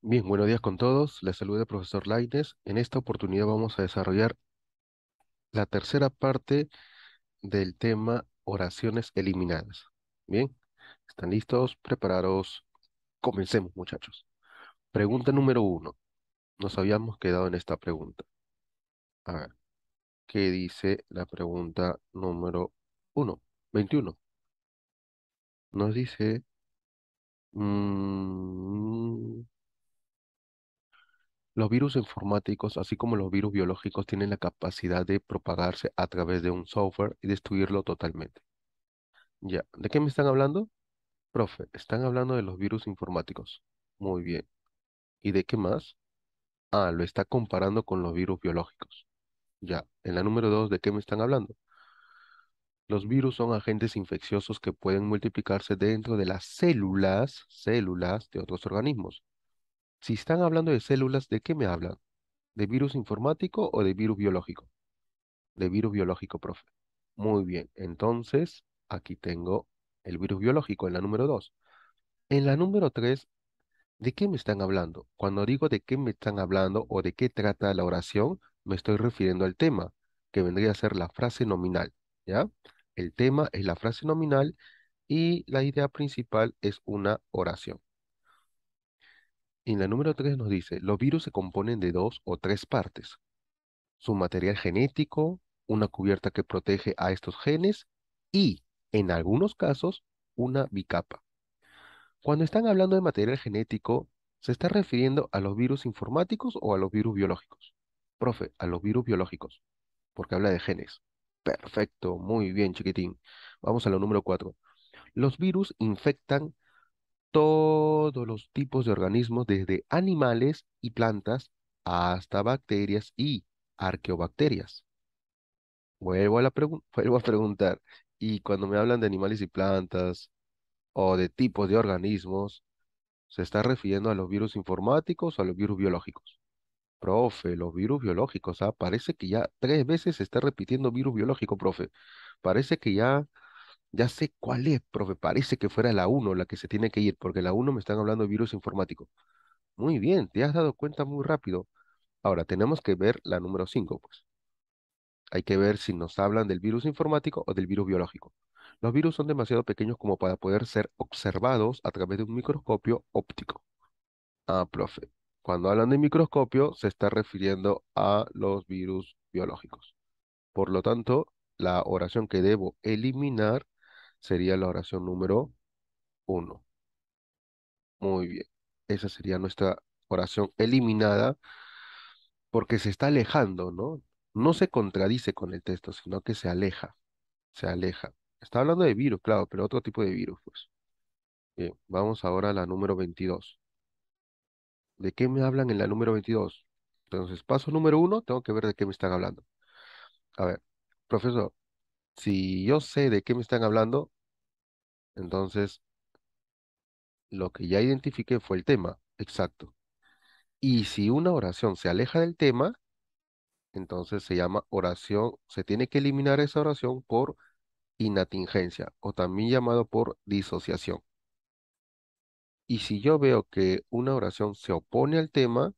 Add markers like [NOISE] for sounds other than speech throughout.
Bien, buenos días con todos. Les saluda el profesor Laines. En esta oportunidad vamos a desarrollar la tercera parte del tema oraciones eliminadas. Bien, ¿están listos? Preparados. Comencemos, muchachos. Pregunta número uno. Nos habíamos quedado en esta pregunta. A ver, ¿qué dice la pregunta número uno? 21. Nos dice... Mm, los virus informáticos, así como los virus biológicos, tienen la capacidad de propagarse a través de un software y destruirlo totalmente. Ya, ¿de qué me están hablando? Profe, están hablando de los virus informáticos. Muy bien. ¿Y de qué más? Ah, lo está comparando con los virus biológicos. Ya, en la número dos, ¿de qué me están hablando? Los virus son agentes infecciosos que pueden multiplicarse dentro de las células, células de otros organismos. Si están hablando de células, ¿de qué me hablan? ¿De virus informático o de virus biológico? De virus biológico, profe. Muy bien, entonces aquí tengo el virus biológico en la número 2. En la número 3, ¿de qué me están hablando? Cuando digo de qué me están hablando o de qué trata la oración, me estoy refiriendo al tema, que vendría a ser la frase nominal, ¿ya? El tema es la frase nominal y la idea principal es una oración en la número 3 nos dice, los virus se componen de dos o tres partes. Su material genético, una cubierta que protege a estos genes y, en algunos casos, una bicapa. Cuando están hablando de material genético, ¿se está refiriendo a los virus informáticos o a los virus biológicos? Profe, a los virus biológicos, porque habla de genes. Perfecto, muy bien, chiquitín. Vamos a lo número 4. Los virus infectan todos los tipos de organismos, desde animales y plantas hasta bacterias y arqueobacterias. Vuelvo a, [LAUGHS] vuelvo a preguntar, y cuando me hablan de animales y plantas o de tipos de organismos, ¿se está refiriendo a los virus informáticos o a los virus biológicos? Profe, los virus biológicos, ah, parece que ya tres veces se está repitiendo virus biológico, profe. Parece que ya ya sé cuál es, profe. Parece que fuera la 1 la que se tiene que ir, porque la 1 me están hablando de virus informático. Muy bien, te has dado cuenta muy rápido. Ahora, tenemos que ver la número 5, pues. Hay que ver si nos hablan del virus informático o del virus biológico. Los virus son demasiado pequeños como para poder ser observados a través de un microscopio óptico. Ah, profe. Cuando hablan de microscopio, se está refiriendo a los virus biológicos. Por lo tanto, la oración que debo eliminar sería la oración número uno. Muy bien. Esa sería nuestra oración eliminada porque se está alejando, ¿no? No se contradice con el texto, sino que se aleja, se aleja. Está hablando de virus, claro, pero otro tipo de virus, pues. Bien, vamos ahora a la número 22. ¿De qué me hablan en la número 22? Entonces, paso número uno, tengo que ver de qué me están hablando. A ver, profesor, si yo sé de qué me están hablando, entonces lo que ya identifiqué fue el tema, exacto. Y si una oración se aleja del tema, entonces se llama oración, se tiene que eliminar esa oración por inatingencia o también llamado por disociación. Y si yo veo que una oración se opone al tema,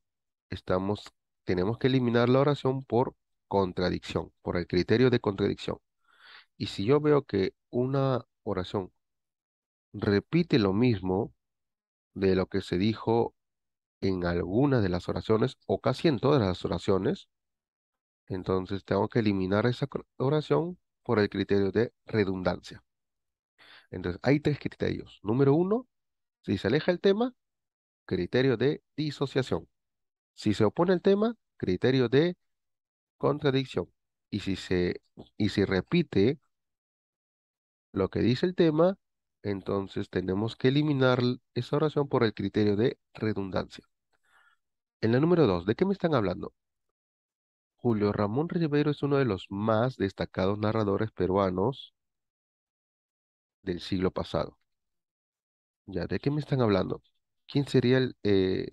estamos, tenemos que eliminar la oración por contradicción, por el criterio de contradicción. Y si yo veo que una oración repite lo mismo de lo que se dijo en algunas de las oraciones o casi en todas las oraciones, entonces tengo que eliminar esa oración por el criterio de redundancia. Entonces hay tres criterios. Número uno, si se aleja el tema, criterio de disociación. Si se opone el tema, criterio de contradicción. Y si se y si repite lo que dice el tema, entonces tenemos que eliminar esa oración por el criterio de redundancia. En la número dos, ¿de qué me están hablando? Julio Ramón Rivero es uno de los más destacados narradores peruanos del siglo pasado. ¿Ya de qué me están hablando? ¿Quién sería el, eh,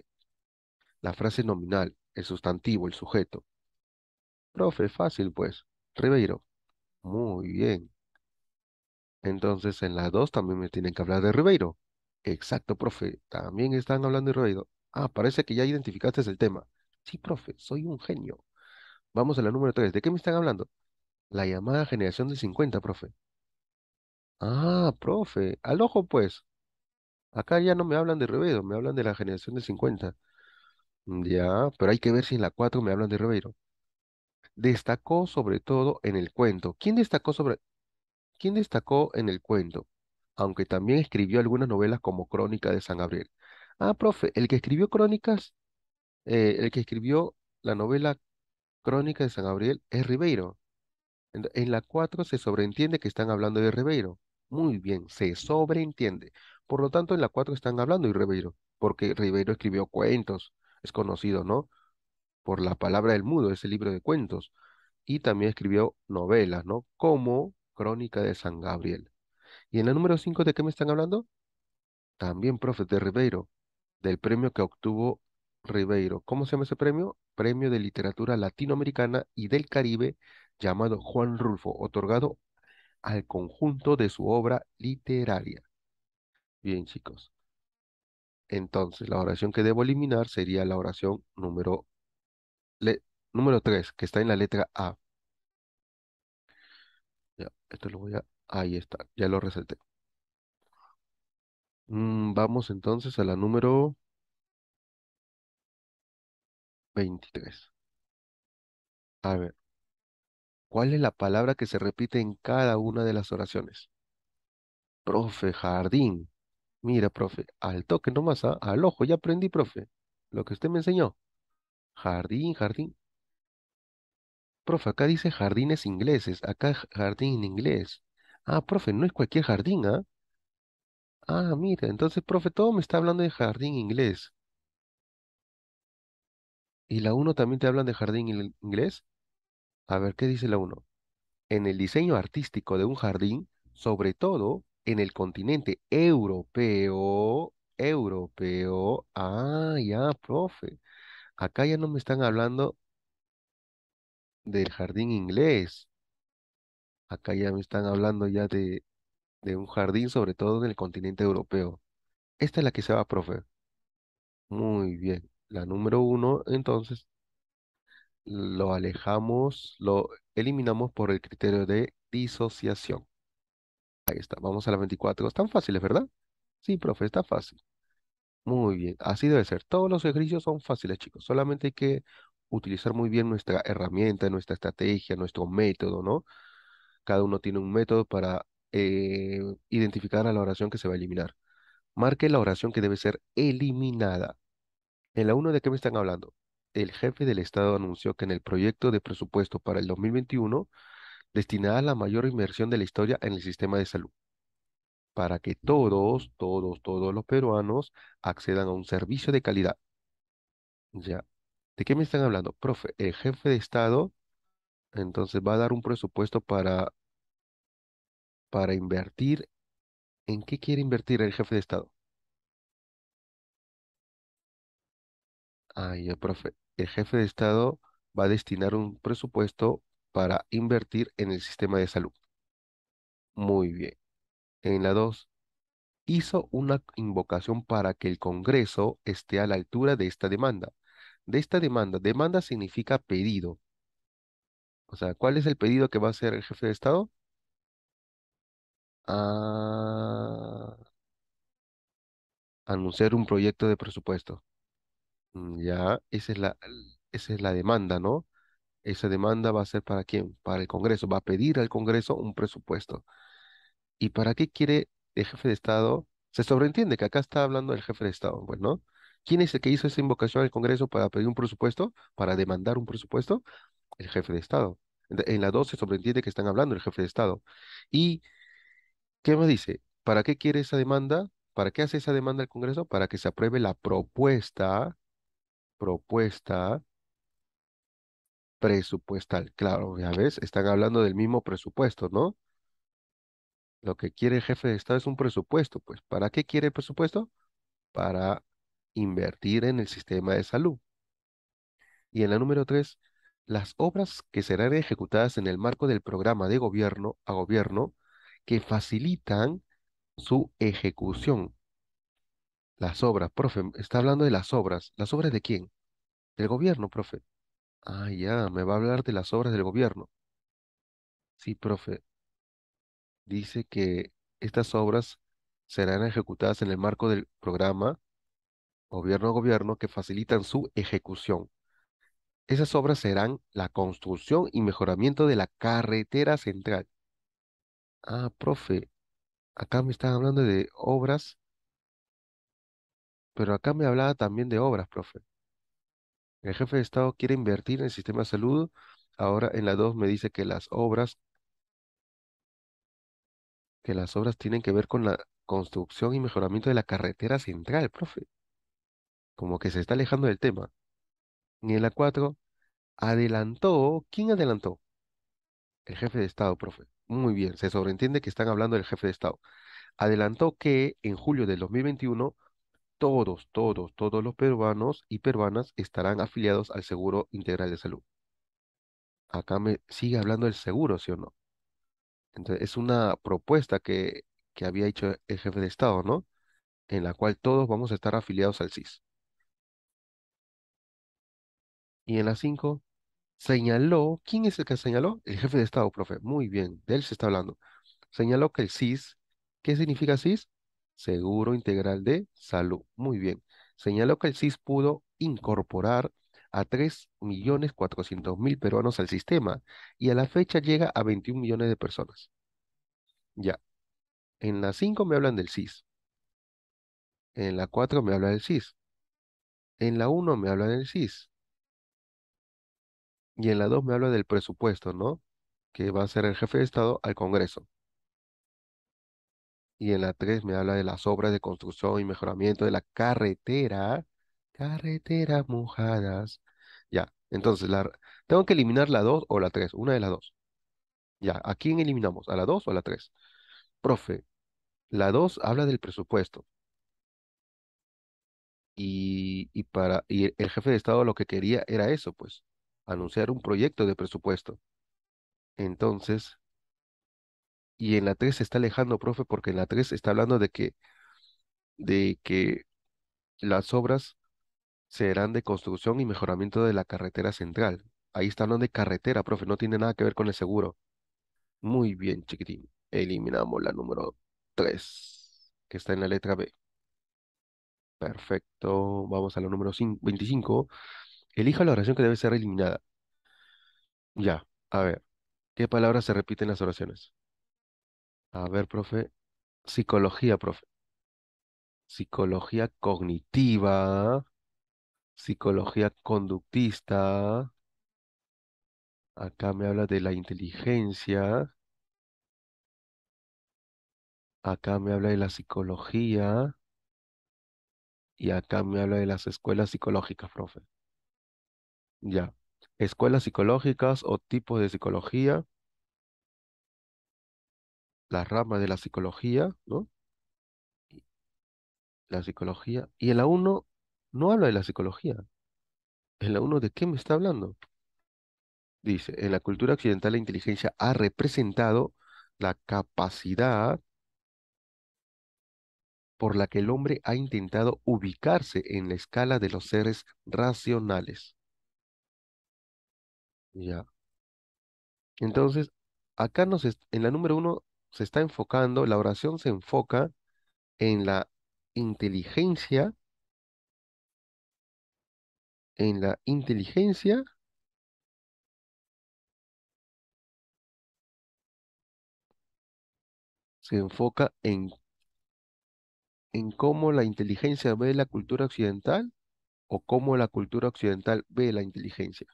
la frase nominal, el sustantivo, el sujeto? Profe, fácil pues. Ribeiro. Muy bien. Entonces en la 2 también me tienen que hablar de Ribeiro. Exacto, profe, también están hablando de Ribeiro. Ah, parece que ya identificaste el tema. Sí, profe, soy un genio. Vamos a la número 3. ¿De qué me están hablando? La llamada generación de 50, profe. Ah, profe, al ojo pues. Acá ya no me hablan de Ribeiro, me hablan de la generación de 50. Mm, ya, pero hay que ver si en la 4 me hablan de Ribeiro. Destacó sobre todo en el cuento. ¿Quién destacó sobre ¿Quién destacó en el cuento, aunque también escribió algunas novelas como Crónica de San Gabriel. Ah, profe, el que escribió Crónicas, eh, el que escribió la novela Crónica de San Gabriel es Ribeiro. En, en la 4 se sobreentiende que están hablando de Ribeiro. Muy bien, se sobreentiende. Por lo tanto, en la 4 están hablando de Ribeiro, porque Ribeiro escribió cuentos, es conocido, ¿no? Por la palabra del mudo, ese libro de cuentos. Y también escribió novelas, ¿no? Como Crónica de San Gabriel. ¿Y en la número 5 de qué me están hablando? También, profe, de Ribeiro, del premio que obtuvo Ribeiro. ¿Cómo se llama ese premio? Premio de Literatura Latinoamericana y del Caribe, llamado Juan Rulfo, otorgado al conjunto de su obra literaria. Bien, chicos. Entonces, la oración que debo eliminar sería la oración número, número 3, que está en la letra A. Ya, esto lo voy a... Ahí está, ya lo resalté. Mm, vamos entonces a la número 23. A ver, ¿cuál es la palabra que se repite en cada una de las oraciones? Profe, jardín. Mira, profe, al toque nomás, ¿ah? al ojo, ya aprendí, profe, lo que usted me enseñó. Jardín, jardín. Profe, acá dice jardines ingleses, acá jardín en inglés. Ah, profe, no es cualquier jardín, ¿ah? Ah, mira, entonces, profe, todo me está hablando de jardín inglés. ¿Y la 1 también te hablan de jardín inglés? A ver, ¿qué dice la 1? En el diseño artístico de un jardín, sobre todo en el continente europeo, europeo, ah, ya, profe, acá ya no me están hablando del jardín inglés. Acá ya me están hablando ya de, de un jardín, sobre todo en el continente europeo. Esta es la que se va, profe. Muy bien. La número uno, entonces, lo alejamos, lo eliminamos por el criterio de disociación. Ahí está, vamos a la 24. Están fáciles, ¿verdad? Sí, profe, está fácil. Muy bien, así debe ser. Todos los ejercicios son fáciles, chicos. Solamente hay que utilizar muy bien nuestra herramienta, nuestra estrategia, nuestro método, ¿no? Cada uno tiene un método para eh, identificar a la oración que se va a eliminar. Marque la oración que debe ser eliminada. En la 1, ¿de qué me están hablando? El jefe del Estado anunció que en el proyecto de presupuesto para el 2021 destinada la mayor inversión de la historia en el sistema de salud, para que todos, todos, todos los peruanos accedan a un servicio de calidad. Ya, ¿De qué me están hablando? Profe, el jefe de Estado entonces va a dar un presupuesto para, para invertir. ¿En qué quiere invertir el jefe de Estado? Ay, el profe, el jefe de Estado va a destinar un presupuesto para invertir en el sistema de salud. Muy bien. En la 2, hizo una invocación para que el Congreso esté a la altura de esta demanda de esta demanda. Demanda significa pedido. O sea, ¿cuál es el pedido que va a hacer el jefe de Estado? A ah, anunciar un proyecto de presupuesto. Mm, ya, esa es la, esa es la demanda, ¿no? Esa demanda va a ser para quién? Para el Congreso. Va a pedir al Congreso un presupuesto. ¿Y para qué quiere el jefe de Estado? Se sobreentiende que acá está hablando el jefe de Estado, pues, ¿no? ¿Quién es el que hizo esa invocación al Congreso para pedir un presupuesto, para demandar un presupuesto? El jefe de Estado. En la 12 sobreentiende que están hablando el jefe de Estado. ¿Y qué me dice? ¿Para qué quiere esa demanda? ¿Para qué hace esa demanda el Congreso? Para que se apruebe la propuesta, propuesta presupuestal. Claro, ya ves, están hablando del mismo presupuesto, ¿no? Lo que quiere el jefe de Estado es un presupuesto, pues. ¿Para qué quiere el presupuesto? Para invertir en el sistema de salud. Y en la número tres, las obras que serán ejecutadas en el marco del programa de gobierno a gobierno que facilitan su ejecución. Las obras, profe, está hablando de las obras. ¿Las obras de quién? Del gobierno, profe. Ah, ya, me va a hablar de las obras del gobierno. Sí, profe. Dice que estas obras serán ejecutadas en el marco del programa gobierno a gobierno que facilitan su ejecución. Esas obras serán la construcción y mejoramiento de la carretera central. Ah, profe, acá me están hablando de obras, pero acá me hablaba también de obras, profe. El jefe de Estado quiere invertir en el sistema de salud. Ahora en la 2 me dice que las obras que las obras tienen que ver con la construcción y mejoramiento de la carretera central, profe como que se está alejando del tema. En el a 4, adelantó, ¿quién adelantó? El jefe de Estado, profe. Muy bien, se sobreentiende que están hablando del jefe de Estado. Adelantó que en julio del 2021 todos, todos, todos los peruanos y peruanas estarán afiliados al Seguro Integral de Salud. Acá me sigue hablando del seguro, ¿sí o no? Entonces, es una propuesta que, que había hecho el jefe de Estado, ¿no? En la cual todos vamos a estar afiliados al CIS. Y en la 5, señaló, ¿quién es el que señaló? El jefe de Estado, profe. Muy bien, de él se está hablando. Señaló que el CIS, ¿qué significa CIS? Seguro Integral de Salud. Muy bien. Señaló que el CIS pudo incorporar a 3.400.000 peruanos al sistema y a la fecha llega a 21 millones de personas. Ya. En la 5 me hablan del CIS. En la 4 me habla del CIS. En la 1 me habla del CIS. Y en la 2 me habla del presupuesto, ¿no? Que va a ser el jefe de Estado al Congreso. Y en la 3 me habla de las obras de construcción y mejoramiento de la carretera. Carreteras mojadas. Ya, entonces la, tengo que eliminar la 2 o la 3, una de las dos. Ya, ¿a quién eliminamos? ¿A la 2 o a la 3? Profe, la 2 habla del presupuesto. Y, para, y el jefe de Estado lo que quería era eso, pues anunciar un proyecto de presupuesto. Entonces, y en la 3 se está alejando, profe, porque en la 3 está hablando de que, de que las obras serán de construcción y mejoramiento de la carretera central. Ahí está hablando de carretera, profe, no tiene nada que ver con el seguro. Muy bien, chiquitín. Eliminamos la número 3, que está en la letra B. Perfecto. Vamos a la número 25. Elija la oración que debe ser eliminada. Ya, a ver. ¿Qué palabras se repiten en las oraciones? A ver, profe. Psicología, profe. Psicología cognitiva. Psicología conductista. Acá me habla de la inteligencia. Acá me habla de la psicología. Y acá me habla de las escuelas psicológicas, profe. Ya. Escuelas psicológicas o tipos de psicología, la rama de la psicología, ¿no? La psicología. Y en la 1 no habla de la psicología. En la 1 de qué me está hablando. Dice, en la cultura occidental la inteligencia ha representado la capacidad por la que el hombre ha intentado ubicarse en la escala de los seres racionales. Ya. Entonces, acá nos en la número uno se está enfocando, la oración se enfoca en la inteligencia, en la inteligencia se enfoca en, en cómo la inteligencia ve la cultura occidental o cómo la cultura occidental ve la inteligencia.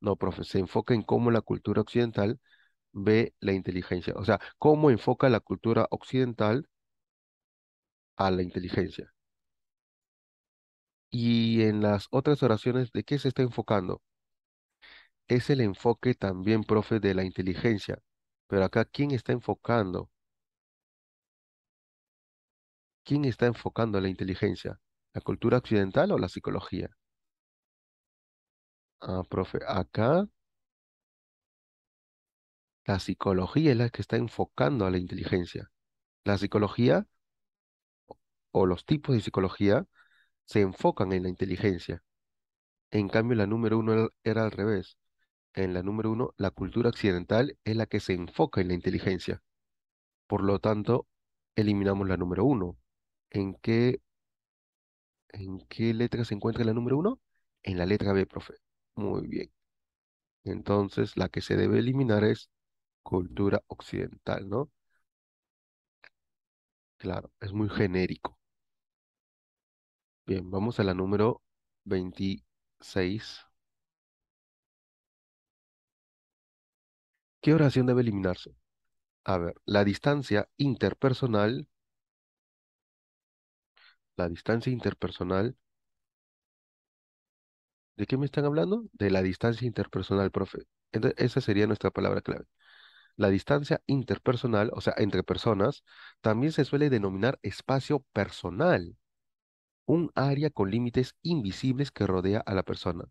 No, profe, se enfoca en cómo la cultura occidental ve la inteligencia. O sea, cómo enfoca la cultura occidental a la inteligencia. Y en las otras oraciones, ¿de qué se está enfocando? Es el enfoque también, profe, de la inteligencia. Pero acá, ¿quién está enfocando? ¿Quién está enfocando la inteligencia? ¿La cultura occidental o la psicología? Ah, profe, acá la psicología es la que está enfocando a la inteligencia. La psicología o los tipos de psicología se enfocan en la inteligencia. En cambio, la número uno era al revés. En la número uno, la cultura occidental es la que se enfoca en la inteligencia. Por lo tanto, eliminamos la número uno. ¿En qué, en qué letra se encuentra la número uno? En la letra B, profe. Muy bien. Entonces, la que se debe eliminar es cultura occidental, ¿no? Claro, es muy genérico. Bien, vamos a la número 26. ¿Qué oración debe eliminarse? A ver, la distancia interpersonal, la distancia interpersonal ¿De qué me están hablando? De la distancia interpersonal, profe. Entonces, esa sería nuestra palabra clave. La distancia interpersonal, o sea, entre personas, también se suele denominar espacio personal, un área con límites invisibles que rodea a la persona.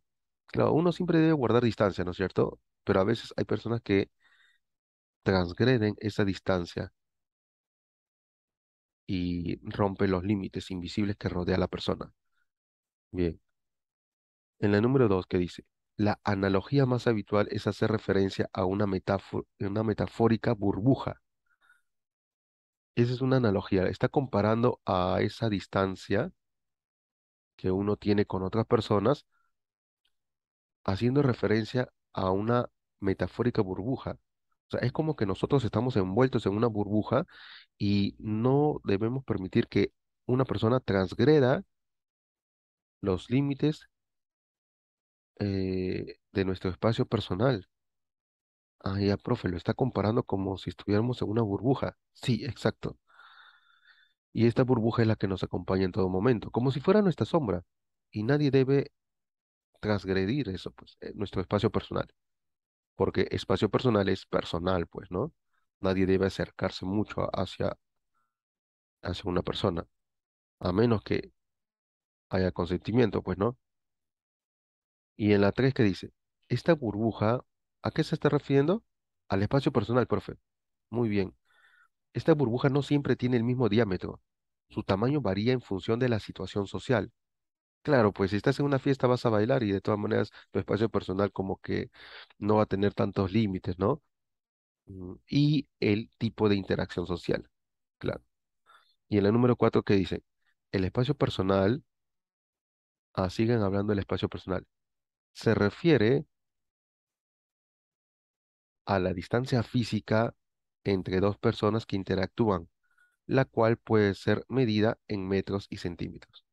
Claro, uno siempre debe guardar distancia, ¿no es cierto? Pero a veces hay personas que transgreden esa distancia y rompen los límites invisibles que rodea a la persona. Bien en la número dos, que dice, la analogía más habitual es hacer referencia a una, una metafórica burbuja. Esa es una analogía, está comparando a esa distancia que uno tiene con otras personas, haciendo referencia a una metafórica burbuja. O sea, es como que nosotros estamos envueltos en una burbuja y no debemos permitir que una persona transgreda los límites eh, de nuestro espacio personal. Ah, ya, profe, lo está comparando como si estuviéramos en una burbuja. Sí, exacto. Y esta burbuja es la que nos acompaña en todo momento, como si fuera nuestra sombra. Y nadie debe transgredir eso, pues, eh, nuestro espacio personal. Porque espacio personal es personal, pues, ¿no? Nadie debe acercarse mucho hacia, hacia una persona, a menos que haya consentimiento, pues, ¿no? Y en la 3 que dice, esta burbuja, ¿a qué se está refiriendo? Al espacio personal, profe. Muy bien. Esta burbuja no siempre tiene el mismo diámetro. Su tamaño varía en función de la situación social. Claro, pues si estás en una fiesta vas a bailar y de todas maneras tu espacio personal como que no va a tener tantos límites, ¿no? Mm, y el tipo de interacción social, claro. Y en la número 4 que dice, el espacio personal, ah, siguen hablando del espacio personal, se refiere a la distancia física entre dos personas que interactúan, la cual puede ser medida en metros y centímetros.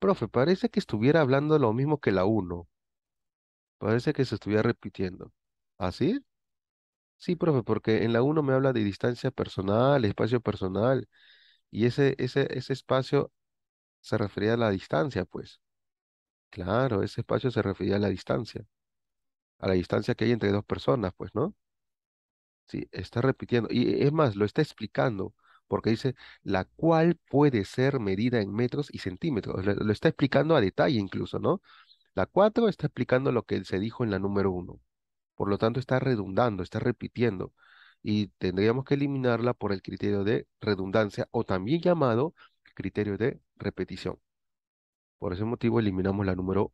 Profe, parece que estuviera hablando lo mismo que la 1. Parece que se estuviera repitiendo. ¿Así? ¿Ah, sí, profe, porque en la 1 me habla de distancia personal, espacio personal, y ese, ese, ese espacio se refería a la distancia, pues. Claro, ese espacio se refería a la distancia, a la distancia que hay entre dos personas, pues, ¿no? Sí, está repitiendo. Y es más, lo está explicando, porque dice, la cual puede ser medida en metros y centímetros. Lo, está explicando a detalle incluso, ¿no? La 4 está explicando lo que se dijo en la número 1. Por lo tanto, está redundando, está repitiendo. Y tendríamos que eliminarla por el criterio de redundancia o también llamado criterio de repetición. Por ese motivo eliminamos la número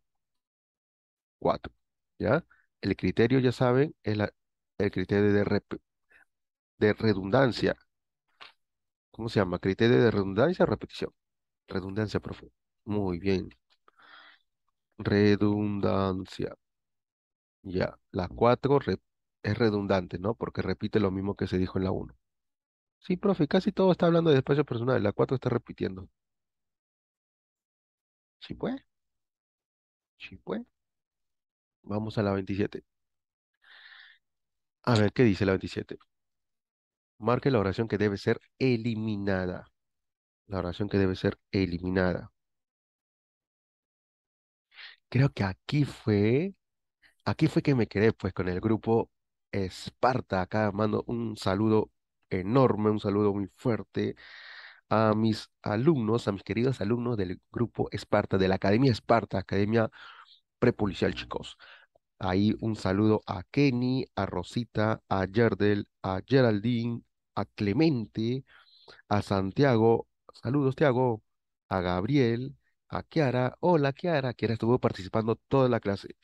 4. ¿Ya? El criterio, ya saben, es el criterio de, de redundancia. ¿Cómo se llama? Criterio de redundancia, repetición. Redundancia, profe. Muy bien. Redundancia. Ya, la 4 es redundante, ¿no? Porque repite lo mismo que se dijo en la 1. Sí, profe, casi todo está hablando de espacio personal. La 4 está repitiendo. Sí, puede, Sí, fue pues. Vamos a la 27. A ver qué dice la 27. Marque la oración que debe ser eliminada. La oración que debe ser eliminada. Creo que aquí fue, aquí fue que me quedé pues con el grupo Esparta. Acá mando un saludo enorme, un saludo muy fuerte a mis alumnos, a mis queridos alumnos del grupo Esparta, de la Academia Esparta, Academia Prepolicial, chicos. Ahí un saludo a Kenny, a Rosita, a Yerdel, a Geraldine, a Clemente, a Santiago. Saludos, Tiago. A Gabriel, a Kiara. Hola, Kiara. Kiara estuvo participando toda la clase.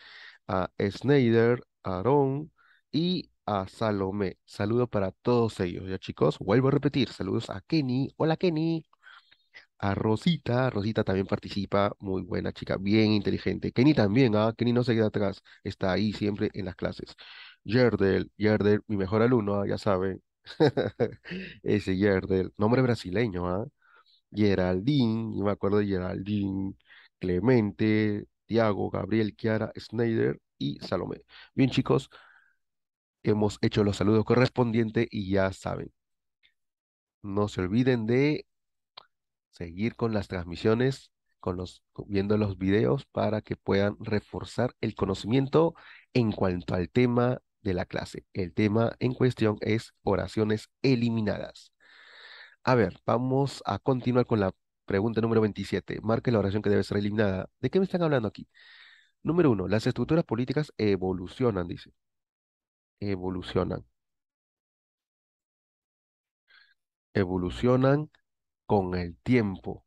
A Snyder, Ron y a Salomé. Saludo para todos ellos, ya chicos. Vuelvo a repetir, saludos a Kenny. Hola Kenny. A Rosita, Rosita también participa, muy buena chica, bien inteligente. Kenny también, ¿ah? Kenny no se queda atrás, está ahí siempre en las clases. Yerdel, Yerdel, mi mejor alumno, ¿ah? ya saben. [LAUGHS] Ese Yerdel, nombre brasileño, ¿ah? Geraldine, yo me acuerdo de Geraldine, Clemente, Tiago, Gabriel, Kiara, Snyder y Salomé. Bien, chicos, Hemos hecho los saludos correspondientes y ya saben. No se olviden de seguir con las transmisiones, viendo los videos para que puedan reforzar el conocimiento en cuanto al tema de la clase. El tema en cuestión es oraciones eliminadas. A ver, vamos a continuar con la pregunta número 27. Marque la oración que debe ser eliminada. ¿De qué me están hablando aquí? Número uno, las estructuras políticas evolucionan, dice evolucionan. Evolucionan con el tiempo,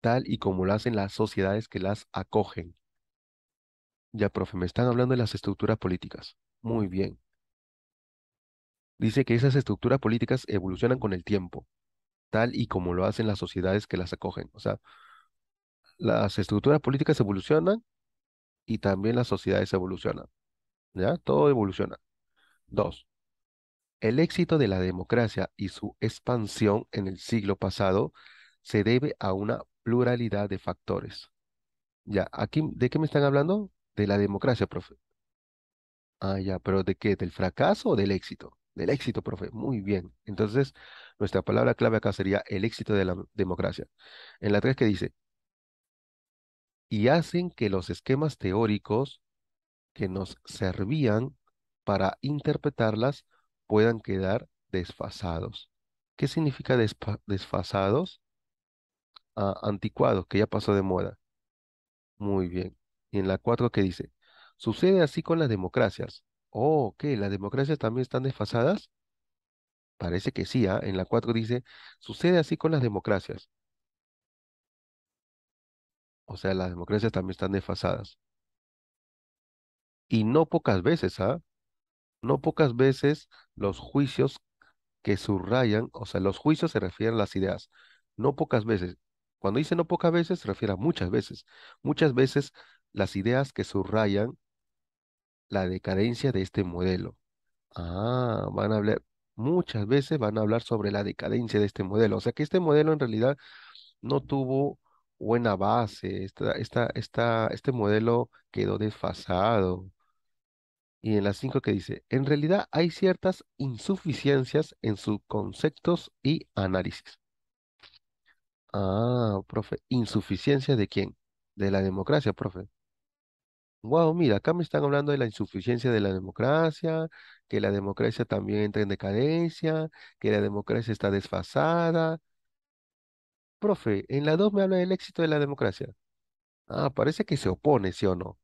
tal y como lo hacen las sociedades que las acogen. Ya, profe, me están hablando de las estructuras políticas. Muy bien. Dice que esas estructuras políticas evolucionan con el tiempo, tal y como lo hacen las sociedades que las acogen. O sea, las estructuras políticas evolucionan y también las sociedades evolucionan. ¿Ya? Todo evoluciona. Dos, El éxito de la democracia y su expansión en el siglo pasado se debe a una pluralidad de factores. Ya, aquí, ¿de qué me están hablando? De la democracia, profe. Ah, ya, pero ¿de qué? ¿Del fracaso o del éxito? Del éxito, profe. Muy bien. Entonces, nuestra palabra clave acá sería el éxito de la democracia. En la 3 que dice, y hacen que los esquemas teóricos que nos servían para interpretarlas puedan quedar desfasados. ¿Qué significa desfasados? Ah, anticuados, que ya pasó de moda. Muy bien. Y en la 4 ¿qué dice, sucede así con las democracias. Oh, ¿qué? ¿Las democracias también están desfasadas? Parece que sí, ¿ah? En la 4 dice, sucede así con las democracias. O sea, las democracias también están desfasadas. Y no pocas veces, ¿ah? No pocas veces los juicios que subrayan, o sea, los juicios se refieren a las ideas. No pocas veces. Cuando dice no pocas veces, se refiere a muchas veces. Muchas veces las ideas que subrayan la decadencia de este modelo. Ah, van a hablar, muchas veces van a hablar sobre la decadencia de este modelo. O sea que este modelo en realidad no tuvo buena base. Esta, este modelo quedó desfasado y en la 5 que dice, en realidad hay ciertas insuficiencias en sus conceptos y análisis. Ah, profe, ¿insuficiencia de quién? De la democracia, profe. Wow, mira, acá me están hablando de la insuficiencia de la democracia, que la democracia también entra en decadencia, que la democracia está desfasada. Profe, en la 2 me habla del éxito de la democracia. Ah, parece que se opone, ¿sí o no?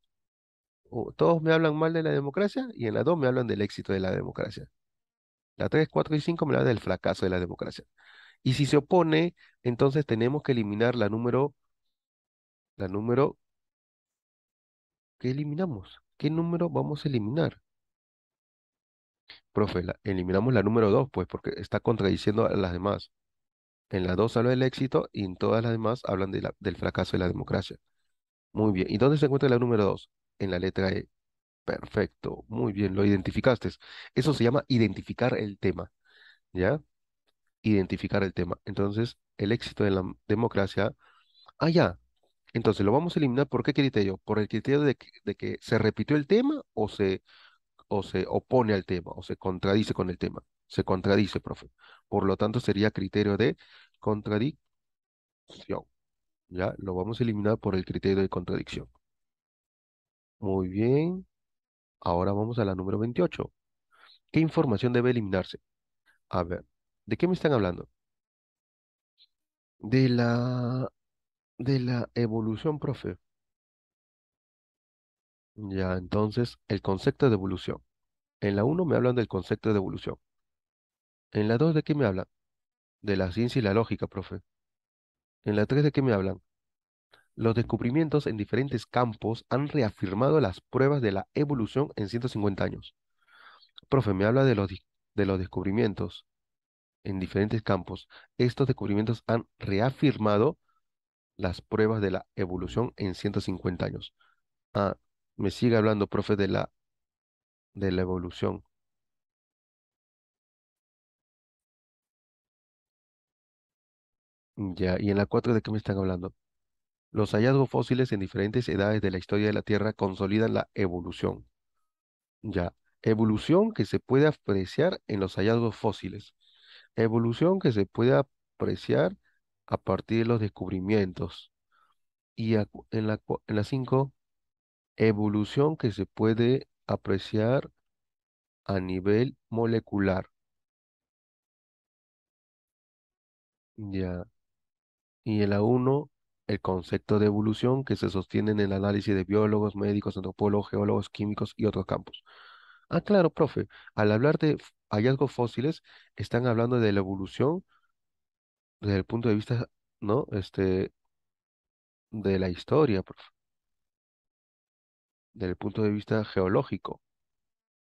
todos me hablan mal de la democracia y en la 2 me hablan del éxito de la democracia. La 3, 4 y 5 me hablan del fracaso de la democracia. Y si se opone, entonces tenemos que eliminar la número, la número, ¿qué eliminamos? ¿Qué número vamos a eliminar? Profe, eliminamos la número 2, pues, porque está contradiciendo a las demás. En la 2 habla del éxito y en todas las demás hablan del fracaso de la democracia. Muy bien. ¿Y dónde se encuentra la número 2? en la letra E. Perfecto, muy bien, lo identificaste. Eso se llama identificar el tema, ¿ya? Identificar el tema. Entonces, el éxito de la democracia, ah, ya. Entonces, lo vamos a eliminar por qué criterio? Por el criterio de que, se repitió el tema o se, o se opone al tema o se contradice con el tema. Se contradice, profe. Por lo tanto, sería criterio de contradicción. Ya, lo vamos a eliminar por el criterio de contradicción. Muy bien. Ahora vamos a la número 28. ¿Qué información debe eliminarse? A ver, ¿de qué me están hablando? De la, de la evolución, profe. Ya, entonces, el concepto de evolución. En la 1 me hablan del concepto de evolución. En la 2, ¿de qué me hablan? De la ciencia y la lógica, profe. En la 3, ¿de qué me hablan? Los descubrimientos en diferentes campos han reafirmado las pruebas de la evolución en 150 años. Profe, me habla de los, de los descubrimientos en diferentes campos. Estos descubrimientos han reafirmado las pruebas de la evolución en 150 años. Ah, me sigue hablando, profe, de la, de la evolución. Ya, ¿y en la 4 de qué me están hablando? Los hallazgos fósiles en diferentes edades de la historia de la Tierra consolidan la evolución. Ya, evolución que se puede apreciar en los hallazgos fósiles. Evolución que se puede apreciar a partir de los descubrimientos. Y en la 5, evolución que se puede apreciar a nivel molecular. Ya. Y en la 1, el concepto de evolución que se sostiene en el análisis de biólogos, médicos, antropólogos, geólogos, químicos y otros campos. Ah, claro, profe, al hablar de hallazgos fósiles, están hablando de la evolución desde el punto de vista, ¿no? Este, de la historia, profe. Desde el punto de vista geológico.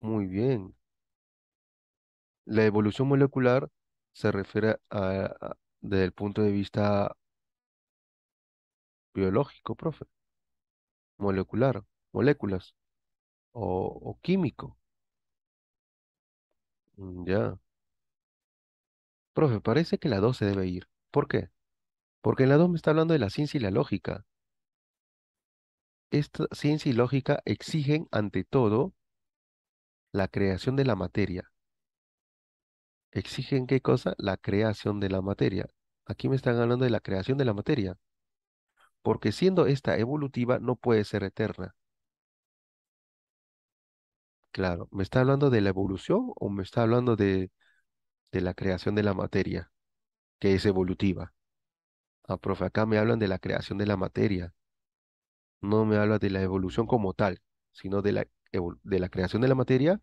Muy bien. La evolución molecular se refiere a, a desde el punto de vista biológico, profe, molecular, moléculas o, químico. Mm, ya. Profe, parece que la 2 se debe ir. ¿Por qué? Porque en la 2 me está hablando de la ciencia y la lógica. Esta ciencia y lógica exigen ante todo la creación de la materia. ¿Exigen qué cosa? La creación de la materia. Aquí me están hablando de la creación de la materia porque siendo esta evolutiva no puede ser eterna. Claro, ¿me está hablando de la evolución o me está hablando de, la creación de la materia, que es evolutiva? Ah, profe, acá me hablan de la creación de la materia. No me habla de la evolución como tal, sino de la, de la creación de la materia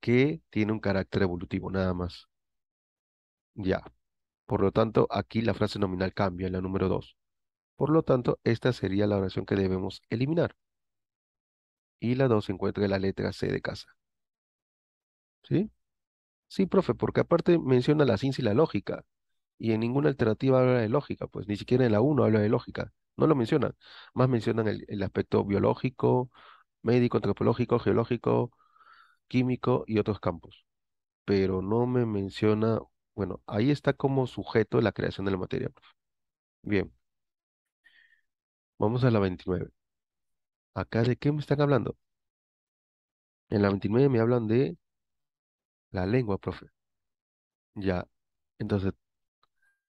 que tiene un carácter evolutivo, nada más. Ya. Por lo tanto, aquí la frase nominal cambia en la número 2. Por lo tanto, esta sería la oración que debemos eliminar. Y la 2 se encuentra en la letra C de casa. ¿Sí? Sí, profe, porque aparte menciona la ciencia y la lógica. Y en ninguna alternativa habla de lógica, pues ni siquiera en la 1 habla de lógica. No lo menciona. Más mencionan el, aspecto biológico, médico, antropológico, geológico, químico y otros campos. Pero no me menciona, bueno, ahí está como sujeto la creación de la materia. Bien, Vamos a la 29. ¿Acá de qué me están hablando? En la 29 me hablan de la lengua, profe. Ya, entonces,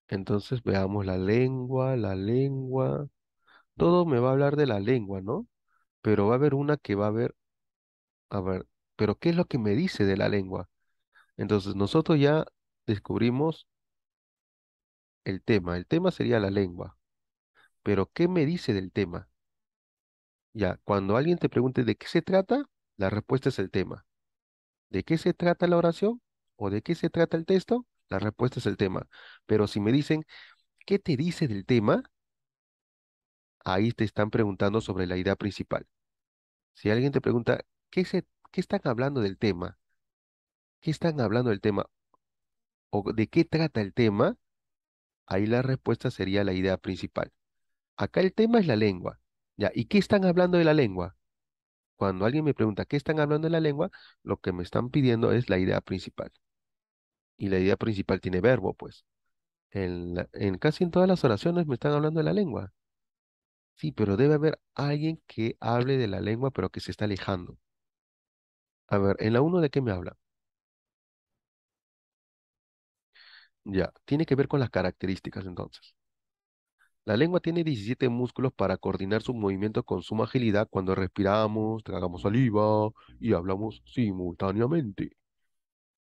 entonces veamos la lengua, la lengua. Todo me va a hablar de la lengua, ¿no? Pero va a haber una que va a haber, a ver, pero ¿qué es lo que me dice de la lengua? Entonces nosotros ya descubrimos el tema. El tema sería la lengua pero ¿qué me dice del tema? Ya, cuando alguien te pregunte de qué se trata, la respuesta es el tema. ¿De qué se trata la oración? ¿O de qué se trata el texto? La respuesta es el tema. Pero si me dicen, ¿qué te dice del tema? Ahí te están preguntando sobre la idea principal. Si alguien te pregunta, ¿qué, qué están hablando del tema? ¿Qué están hablando del tema? ¿O de qué trata el tema? Ahí la respuesta sería la idea principal. Acá el tema es la lengua. ¿ya? ¿Y qué están hablando de la lengua? Cuando alguien me pregunta qué están hablando de la lengua, lo que me están pidiendo es la idea principal. Y la idea principal tiene verbo, pues. En, en casi en todas las oraciones me están hablando de la lengua. Sí, pero debe haber alguien que hable de la lengua, pero que se está alejando. A ver, en la 1 de qué me habla. Ya, tiene que ver con las características entonces. La lengua tiene 17 músculos para coordinar sus movimientos con suma agilidad cuando respiramos, tragamos saliva y hablamos simultáneamente.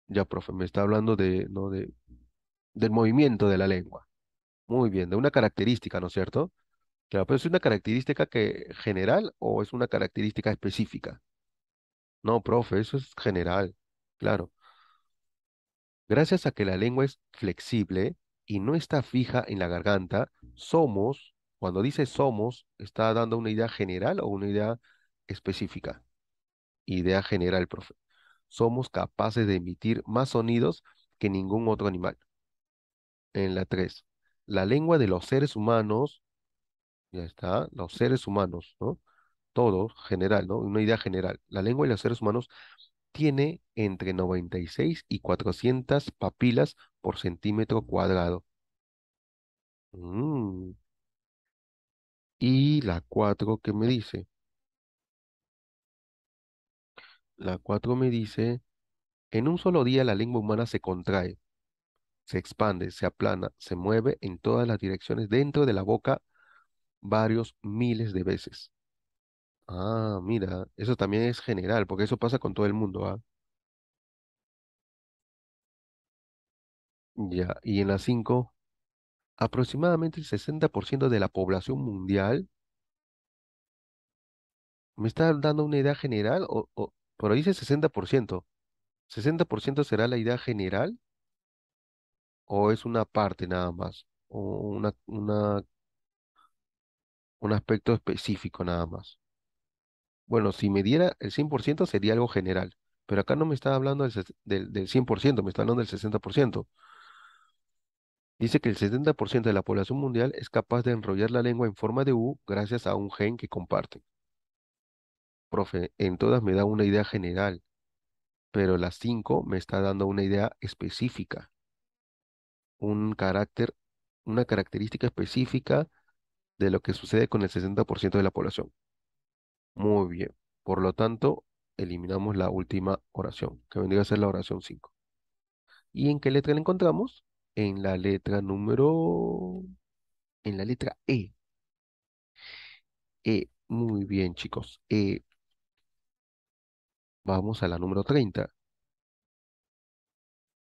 Ya, profe, me está hablando de, ¿no? de, del movimiento de la lengua. Muy bien, de una característica, ¿no es cierto? Claro, pero es una característica que general o es una característica específica. No, profe, eso es general, claro. Gracias a que la lengua es flexible, y no está fija en la garganta, somos, cuando dice somos, está dando una idea general o una idea específica. Idea general, profe. Somos capaces de emitir más sonidos que ningún otro animal. En la 3. La lengua de los seres humanos, ya está, los seres humanos, ¿no? Todo, general, ¿no? Una idea general. La lengua de los seres humanos tiene entre 96 y 400 papilas por centímetro cuadrado. Mm. Y la 4 que me dice. La 4 me dice, en un solo día la lengua humana se contrae, se expande, se aplana, se mueve en todas las direcciones dentro de la boca varios miles de veces. Ah, mira, eso también es general, porque eso pasa con todo el mundo, ¿ah? Ya, y en la 5, aproximadamente el 60% de la población mundial, ¿me está dando una idea general? O, o, pero dice 60%, ¿60% será la idea general o es una parte nada más? O una, una, un aspecto específico nada más. Bueno, si me diera el 100% sería algo general, pero acá no me está hablando del, 100%, me está hablando del 60%. Dice que el 70% de la población mundial es capaz de enrollar la lengua en forma de U gracias a un gen que comparten. Profe, en todas me da una idea general, pero las 5 me está dando una idea específica, un carácter, una característica específica de lo que sucede con el 60% de la población. Muy bien. Por lo tanto, eliminamos la última oración, que vendría a ser la oración 5. ¿Y en qué letra la encontramos? En la letra número... En la letra E. E. Muy bien, chicos. E. Vamos a la número 30.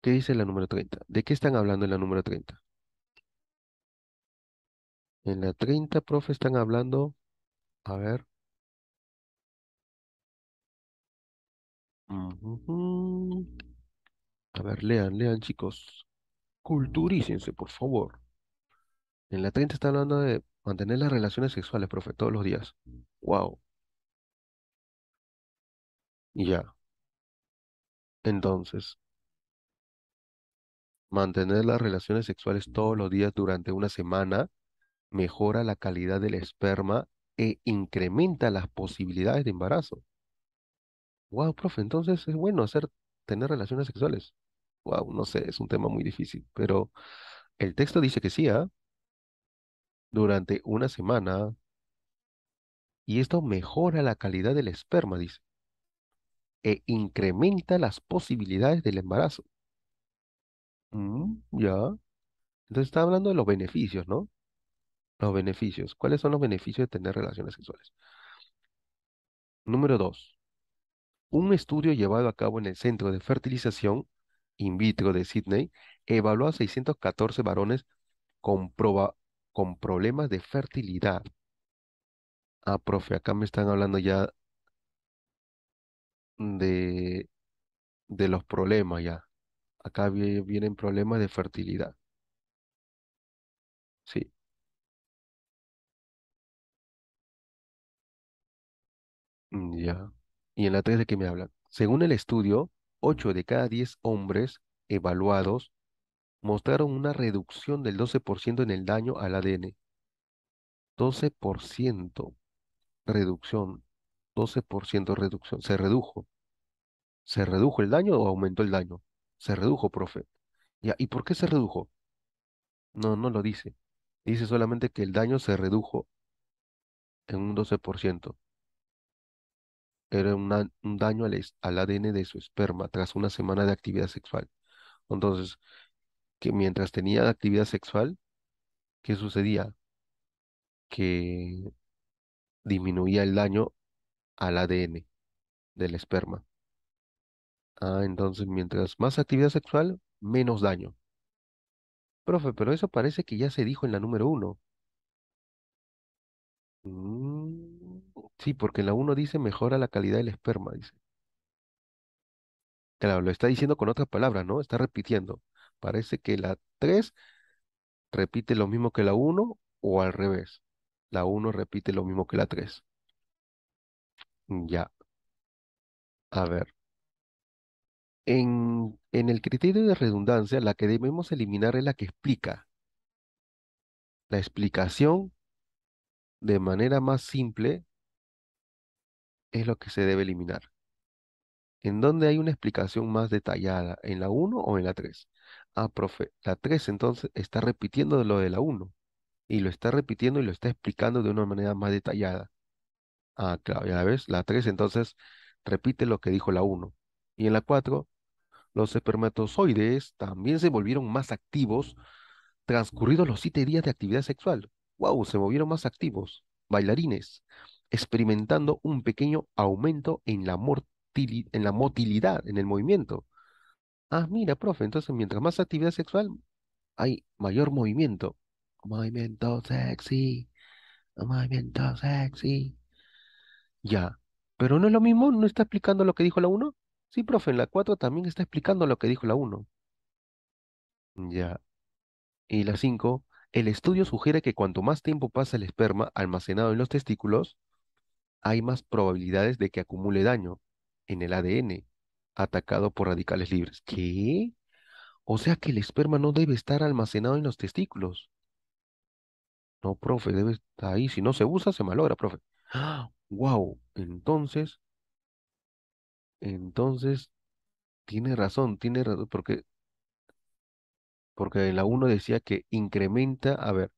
¿Qué dice la número 30? ¿De qué están hablando en la número 30? En la 30, profe, están hablando... A ver. A ver, lean, lean, chicos. Culturícense, por favor. En la 30 está hablando de mantener las relaciones sexuales, profe, todos los días. Wow. Y ya. Entonces, mantener las relaciones sexuales todos los días durante una semana mejora la calidad del esperma e incrementa las posibilidades de embarazo. Wow, profe, entonces es bueno hacer, tener relaciones sexuales. Wow, no sé, es un tema muy difícil, pero el texto dice que sí, ¿ah? Durante una semana, y esto mejora la calidad del esperma, dice, e incrementa las posibilidades del embarazo. Mm, ya. Entonces está hablando de los beneficios, ¿no? Los beneficios. ¿Cuáles son los beneficios de tener relaciones sexuales? Número dos, un estudio llevado a cabo en el Centro de Fertilización in vitro de Sydney evaluó a 614 varones con, problemas de fertilidad. Ah, profe, acá me están hablando ya de, los problemas ya. Acá vienen problemas de fertilidad. Sí. Mm, ya. Y en la 3 de qué me hablan. Según el estudio, 8 de cada 10 hombres evaluados mostraron una reducción del 12% en el daño al ADN. 12% reducción. 12% reducción. Se redujo. ¿Se redujo el daño o aumentó el daño? Se redujo, profe. ¿Y por qué se redujo? No, no lo dice. Dice solamente que el daño se redujo en un 12% era un daño al, al, ADN de su esperma tras una semana de actividad sexual. Entonces, que mientras tenía actividad sexual, ¿qué sucedía? Que disminuía el daño al ADN del esperma. Ah, entonces, mientras más actividad sexual, menos daño. Profe, pero eso parece que ya se dijo en la número uno. Sí, porque la 1 dice mejora la calidad del esperma, dice. Claro, lo está diciendo con otras palabras, ¿no? Está repitiendo. Parece que la 3 repite lo mismo que la 1 o al revés. La 1 repite lo mismo que la 3. Mm, ya. A ver. En, en, el criterio de redundancia, la que debemos eliminar es la que explica. La explicación de manera más simple es lo que se debe eliminar. ¿En dónde hay una explicación más detallada? ¿En la 1 o en la 3? Ah, profe, la 3 entonces está repitiendo lo de la 1 y lo está repitiendo y lo está explicando de una manera más detallada. Ah, claro, ya ves, la 3 entonces repite lo que dijo la 1. Y en la 4, los espermatozoides también se volvieron más activos transcurridos los 7 días de actividad sexual. ¡Wow! Se movieron más activos, bailarines experimentando un pequeño aumento en la, motilidad, en el movimiento. Ah, mira, profe, entonces mientras más actividad sexual, hay mayor movimiento. Movimiento sexy, movimiento sexy. Ya, pero no es lo mismo, no está explicando lo que dijo la 1. Sí, profe, en la 4 también está explicando lo que dijo la 1. Ya. Y la 5, el estudio sugiere que cuanto más tiempo pasa el esperma almacenado en los testículos, hay más probabilidades de que acumule daño en el ADN atacado por radicales libres. ¿Qué? O sea que el esperma no debe estar almacenado en los testículos. No, profe, debe estar ahí. Si no se usa, se malogra, profe. ¡Ah! ¡Wow! Entonces, entonces, tiene razón, tiene razón, porque, porque la 1 decía que incrementa, a ver,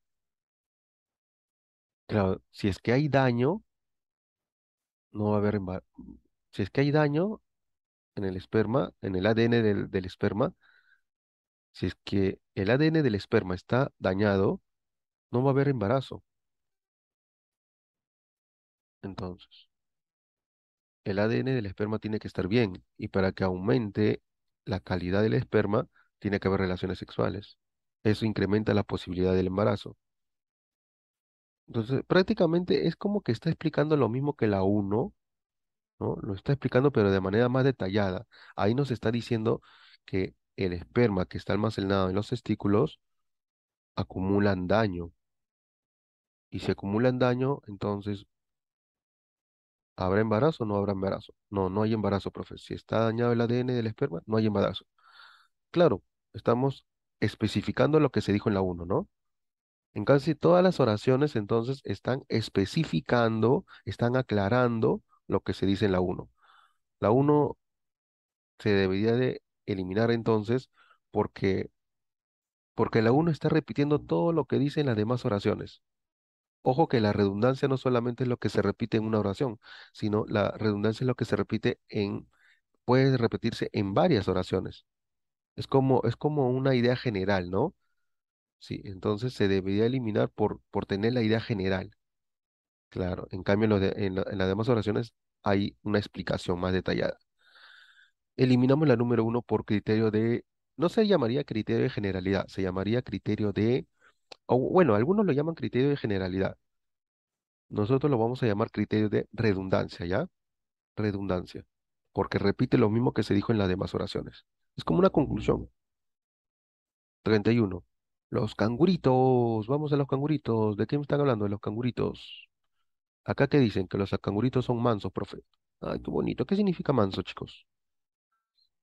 claro, si es que hay daño, no va a haber embarazo. Si es que hay daño en el esperma, en el ADN del, del esperma, si es que el ADN del esperma está dañado, no va a haber embarazo. Entonces, el ADN del esperma tiene que estar bien y para que aumente la calidad del esperma, tiene que haber relaciones sexuales. Eso incrementa la posibilidad del embarazo. Entonces, prácticamente es como que está explicando lo mismo que la 1, ¿no? Lo está explicando, pero de manera más detallada. Ahí nos está diciendo que el esperma que está almacenado en los testículos acumulan daño. Y si acumulan daño, entonces, ¿habrá embarazo o no habrá embarazo? No, no hay embarazo, profe. Si está dañado el ADN del esperma, no hay embarazo. Claro, estamos especificando lo que se dijo en la 1, ¿no? En casi todas las oraciones entonces están especificando, están aclarando lo que se dice en la 1. La 1 se debería de eliminar entonces porque, porque la 1 está repitiendo todo lo que dice en las demás oraciones. Ojo que la redundancia no solamente es lo que se repite en una oración, sino la redundancia es lo que se repite en, puede repetirse en varias oraciones. Es como, es como una idea general, ¿no? Sí, entonces se debería eliminar por, por tener la idea general. Claro, en cambio en, las demás oraciones hay una explicación más detallada. Eliminamos la número uno por criterio de, no se llamaría criterio de generalidad, se llamaría criterio de, o bueno, algunos lo llaman criterio de generalidad. Nosotros lo vamos a llamar criterio de redundancia, ¿ya? Redundancia, porque repite lo mismo que se dijo en las demás oraciones. Es como una conclusión. 31. Los canguritos, vamos a los canguritos. ¿De qué me están hablando? De los canguritos. Acá que dicen que los canguritos son mansos, profe. Ay, qué bonito. ¿Qué significa manso, chicos?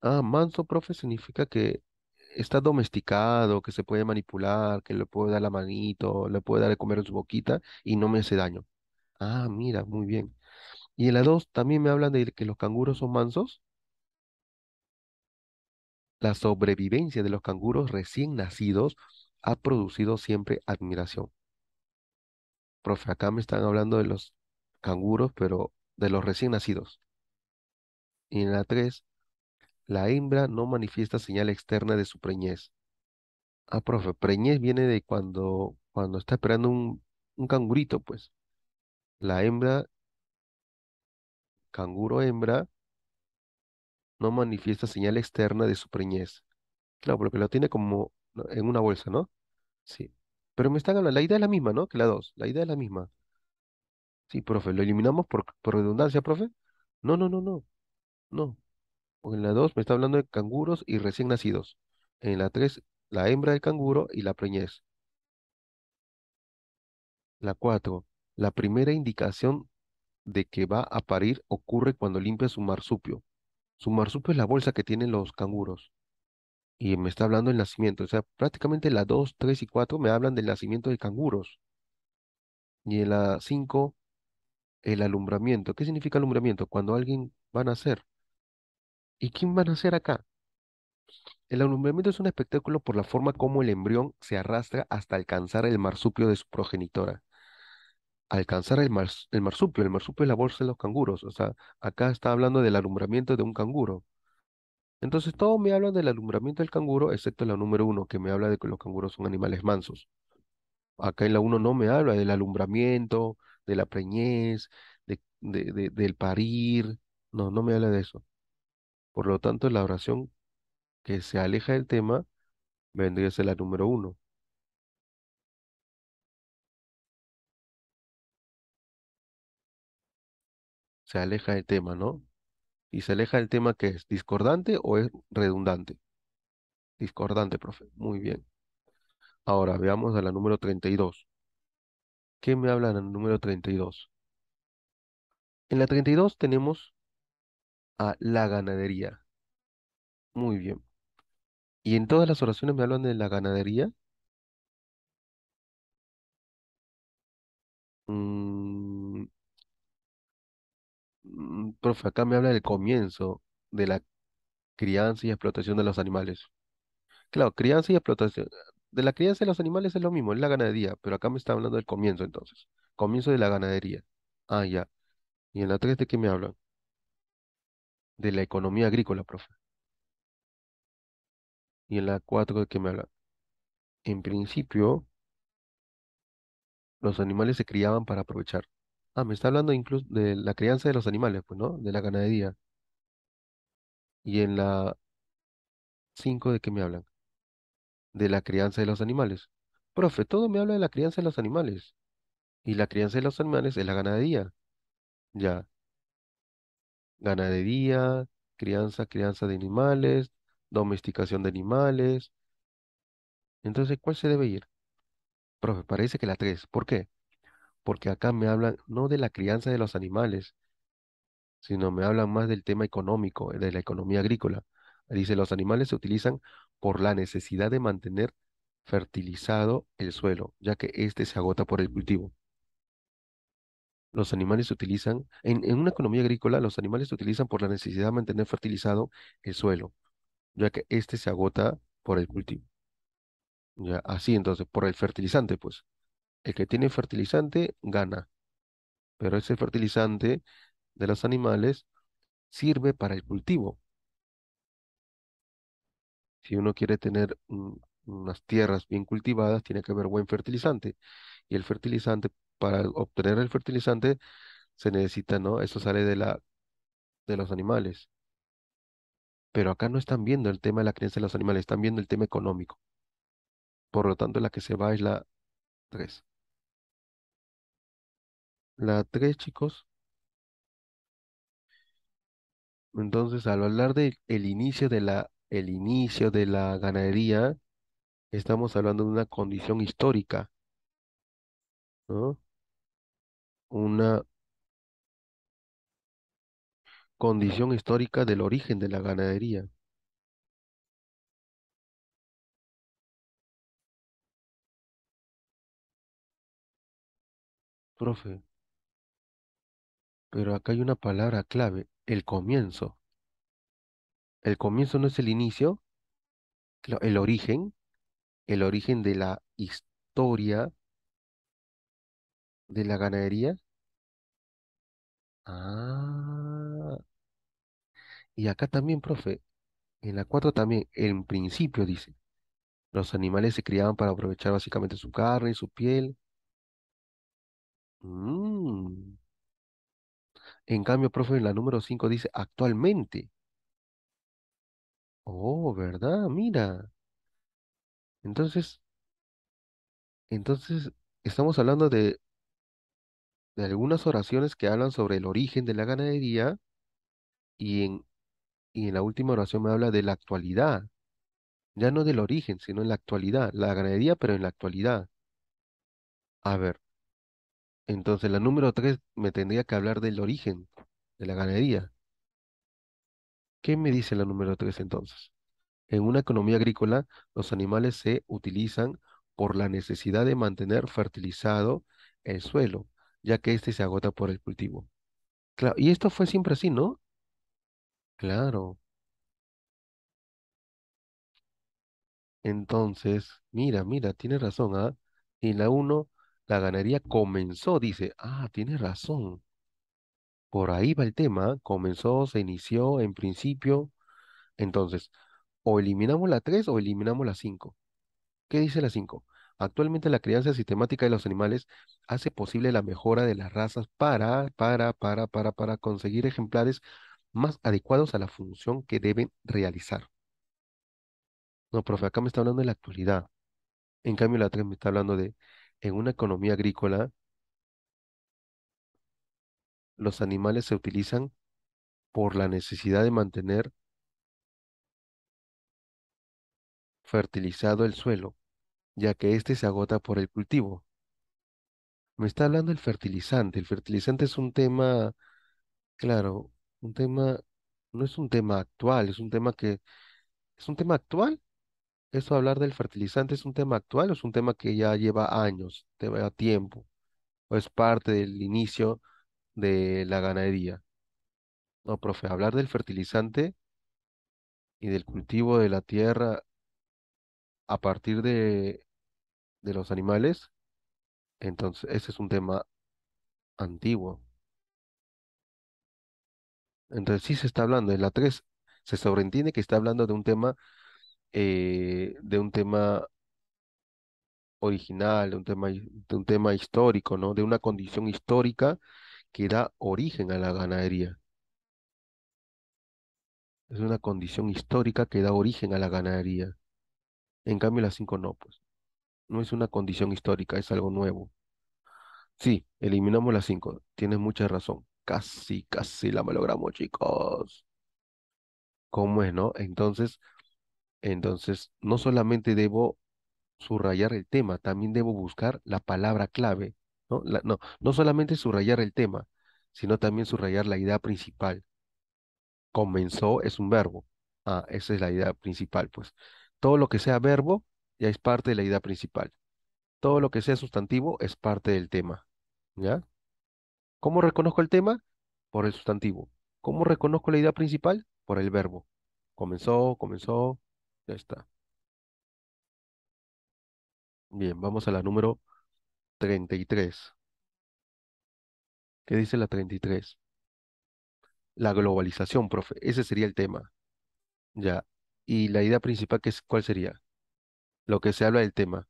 Ah, manso, profe, significa que está domesticado, que se puede manipular, que le puede dar la manito, le puede dar de comer en su boquita y no me hace daño. Ah, mira, muy bien. Y en la 2 también me hablan de que los canguros son mansos. La sobrevivencia de los canguros recién nacidos ha producido siempre admiración. Profe, acá me están hablando de los canguros, pero de los recién nacidos. Y en la 3, la hembra no manifiesta señal externa de su preñez. Ah, profe, preñez viene de cuando, cuando está esperando un, un cangurito, pues. La hembra, canguro hembra, no manifiesta señal externa de su preñez. Claro, porque lo tiene como en una bolsa, ¿no? Sí. Pero me están hablando, la idea es la misma, ¿no? Que la 2, la idea es la misma. Sí, profe, ¿lo eliminamos por, redundancia, profe? No, no, no, no. No. En la 2 me está hablando de canguros y recién nacidos. En la 3, la hembra del canguro y la preñez. La 4, la primera indicación de que va a parir ocurre cuando limpia su marsupio. Su marsupio es la bolsa que tienen los canguros y me está hablando del nacimiento. O sea, prácticamente la 2, 3 y 4 me hablan del nacimiento de canguros. Y en la 5, el alumbramiento. ¿Qué significa alumbramiento? Cuando alguien va a nacer. ¿Y quién va a nacer acá? El alumbramiento es un espectáculo por la forma como el embrión se arrastra hasta alcanzar el marsupio de su progenitora. Alcanzar el, el marsupio, el marsupio es la bolsa de los canguros. O sea, acá está hablando del alumbramiento de un canguro. Entonces todos me hablan del alumbramiento del canguro, excepto la número uno, que me habla de que los canguros son animales mansos. Acá en la uno no me habla del alumbramiento, de la preñez, de, del parir. No, no me habla de eso. Por lo tanto, la oración que se aleja del tema vendría a ser la número uno. Se aleja del tema, ¿no? y se aleja el tema que es discordante o es redundante. Discordante, profe. Muy bien. Ahora veamos a la número 32. ¿Qué me habla la número 32? En la 32 tenemos a la ganadería. Muy bien. ¿Y en todas las oraciones me hablan de la ganadería? Mm, Mm, profe, acá me habla del comienzo de la crianza y explotación de los animales. Claro, crianza y explotación. De la crianza de los animales es lo mismo, es la ganadería, pero acá me está hablando del comienzo entonces. Comienzo de la ganadería. Ah, ya. ¿Y en la 3 de qué me hablan? De la economía agrícola, profe. ¿Y en la 4 de qué me habla, En principio, los animales se criaban para aprovechar. Ah, me está hablando incluso de la crianza de los animales, pues, ¿no? De la ganadería. Y en la 5, ¿de qué me hablan? De la crianza de los animales. Profe, todo me habla de la crianza de los animales. Y la crianza de los animales es la ganadería. Ya. Ganadería, crianza, crianza de animales, domesticación de animales. Entonces, ¿cuál se debe ir? Profe, parece que la 3. ¿Por qué? porque acá me hablan no de la crianza de los animales, sino me hablan más del tema económico, de la economía agrícola. Dice, los animales se utilizan por la necesidad de mantener fertilizado el suelo, ya que éste se agota por el cultivo. Los animales se utilizan, en, una economía agrícola, los animales se utilizan por la necesidad de mantener fertilizado el suelo, ya que éste se agota por el cultivo. Ya, así entonces, por el fertilizante, pues el que tiene fertilizante gana. Pero ese fertilizante de los animales sirve para el cultivo. Si uno quiere tener unas tierras bien cultivadas, tiene que haber buen fertilizante. Y el fertilizante, para obtener el fertilizante, se necesita, ¿no? Eso sale de, la, de los animales. Pero acá no están viendo el tema de la creencia de los animales, están viendo el tema económico. Por lo tanto, la que se va es la 3. La tres, chicos. Entonces, al hablar del el inicio de la, el inicio de la ganadería, estamos hablando de una condición histórica, ¿no? Una condición histórica del origen de la ganadería. Profe, pero acá hay una palabra clave, el comienzo. El comienzo no es el inicio, el origen, el origen de la historia de la ganadería. Ah. Y acá también, profe, en la 4 también, en principio dice, los animales se criaban para aprovechar básicamente su carne, y su piel. Mmm. En cambio, profe, en la número 5 dice actualmente. Oh, ¿verdad? Mira. Entonces, entonces estamos hablando de, algunas oraciones que hablan sobre el origen de la ganadería y en, y en la última oración me habla de la actualidad. Ya no del origen, sino en la actualidad. La ganadería, pero en la actualidad. A ver, entonces, la número tres me tendría que hablar del origen de la ganadería. ¿Qué me dice la número tres entonces? En una economía agrícola, los animales se utilizan por la necesidad de mantener fertilizado el suelo, ya que éste se agota por el cultivo. Claro, y esto fue siempre así, ¿no? Claro. Entonces, mira, mira, tiene razón, ¿ah? Y la uno la ganadería comenzó, dice, ah, tiene razón. Por ahí va el tema, comenzó, se inició en principio. Entonces, o eliminamos la 3 o eliminamos la 5. ¿Qué dice la 5? Actualmente la crianza sistemática de los animales hace posible la mejora de las razas para, para, para, para, para conseguir ejemplares más adecuados a la función que deben realizar. No, profe, acá me está hablando de la actualidad. En cambio, la 3 me está hablando de en una economía agrícola, los animales se utilizan por la necesidad de mantener fertilizado el suelo, ya que éste se agota por el cultivo. Me está hablando el fertilizante. El fertilizante es un tema, claro, un tema, no es un tema actual, es un tema que, es un tema actual eso hablar del fertilizante es un tema actual o es un tema que ya lleva años, lleva tiempo, o es parte del inicio de la ganadería. No, profe, hablar del fertilizante y del cultivo de la tierra a partir de, de los animales, entonces ese es un tema antiguo. Entonces sí se está hablando, en la 3 se sobreentiende que está hablando de un tema eh, de un tema original, de un tema, de un tema histórico, ¿no? De una condición histórica que da origen a la ganadería. Es una condición histórica que da origen a la ganadería. En cambio, las cinco no, pues. No es una condición histórica, es algo nuevo. Sí, eliminamos las cinco. Tienes mucha razón. Casi, casi la malogramos, chicos. ¿Cómo es, no? Entonces, entonces, no solamente debo subrayar el tema, también debo buscar la palabra clave, ¿no? no solamente subrayar el tema, sino también subrayar la idea principal. Comenzó es un verbo. Ah, esa es la idea principal, pues. Todo lo que sea verbo ya es parte de la idea principal. Todo lo que sea sustantivo es parte del tema, ¿ya? ¿Cómo reconozco el tema? Por el sustantivo. ¿Cómo reconozco la idea principal? Por el verbo. Comenzó, comenzó, ya está. Bien, vamos a la número 33. ¿Qué dice la 33? La globalización, profe. Ese sería el tema. Ya. Y la idea principal, que es, ¿cuál sería? Lo que se habla del tema.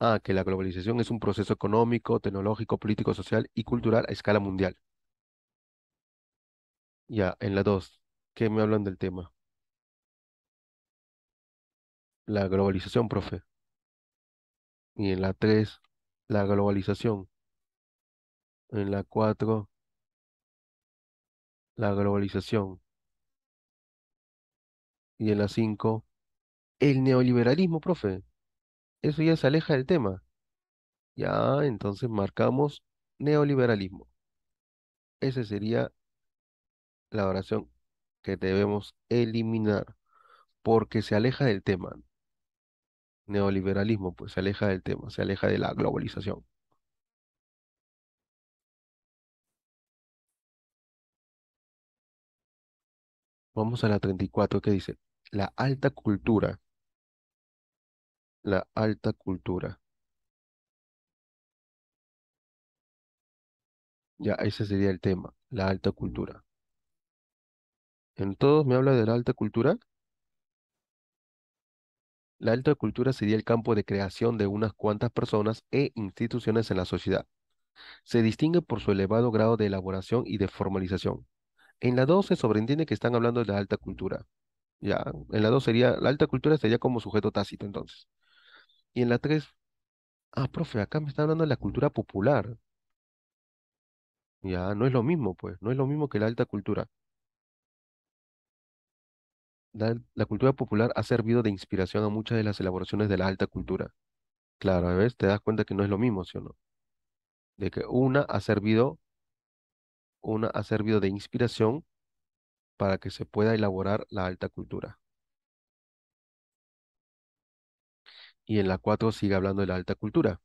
Ah, que la globalización es un proceso económico, tecnológico, político, social y cultural a escala mundial. Ya, en la 2, ¿qué me hablan del tema? la globalización, profe. Y en la 3, la globalización. En la 4, la globalización. Y en la 5, el neoliberalismo, profe. Eso ya se aleja del tema. Ya, entonces marcamos neoliberalismo. Esa sería la oración que debemos eliminar porque se aleja del tema neoliberalismo, pues se aleja del tema, se aleja de la globalización. Vamos a la 34 que dice, la alta cultura, la alta cultura. Ya, ese sería el tema, la alta cultura. En todos me habla de la alta cultura, la alta cultura sería el campo de creación de unas cuantas personas e instituciones en la sociedad. Se distingue por su elevado grado de elaboración y de formalización. En la 2 se sobreentiende que están hablando de la alta cultura. Ya, en la 2 sería, la alta cultura sería como sujeto tácito entonces. Y en la 3, ah, profe, acá me está hablando de la cultura popular. Ya, no es lo mismo, pues, no es lo mismo que la alta cultura. La, cultura popular ha servido de inspiración a muchas de las elaboraciones de la alta cultura. Claro, a veces te das cuenta que no es lo mismo, ¿sí o no? De que una ha servido, una ha servido de inspiración para que se pueda elaborar la alta cultura. Y en la 4 sigue hablando de la alta cultura.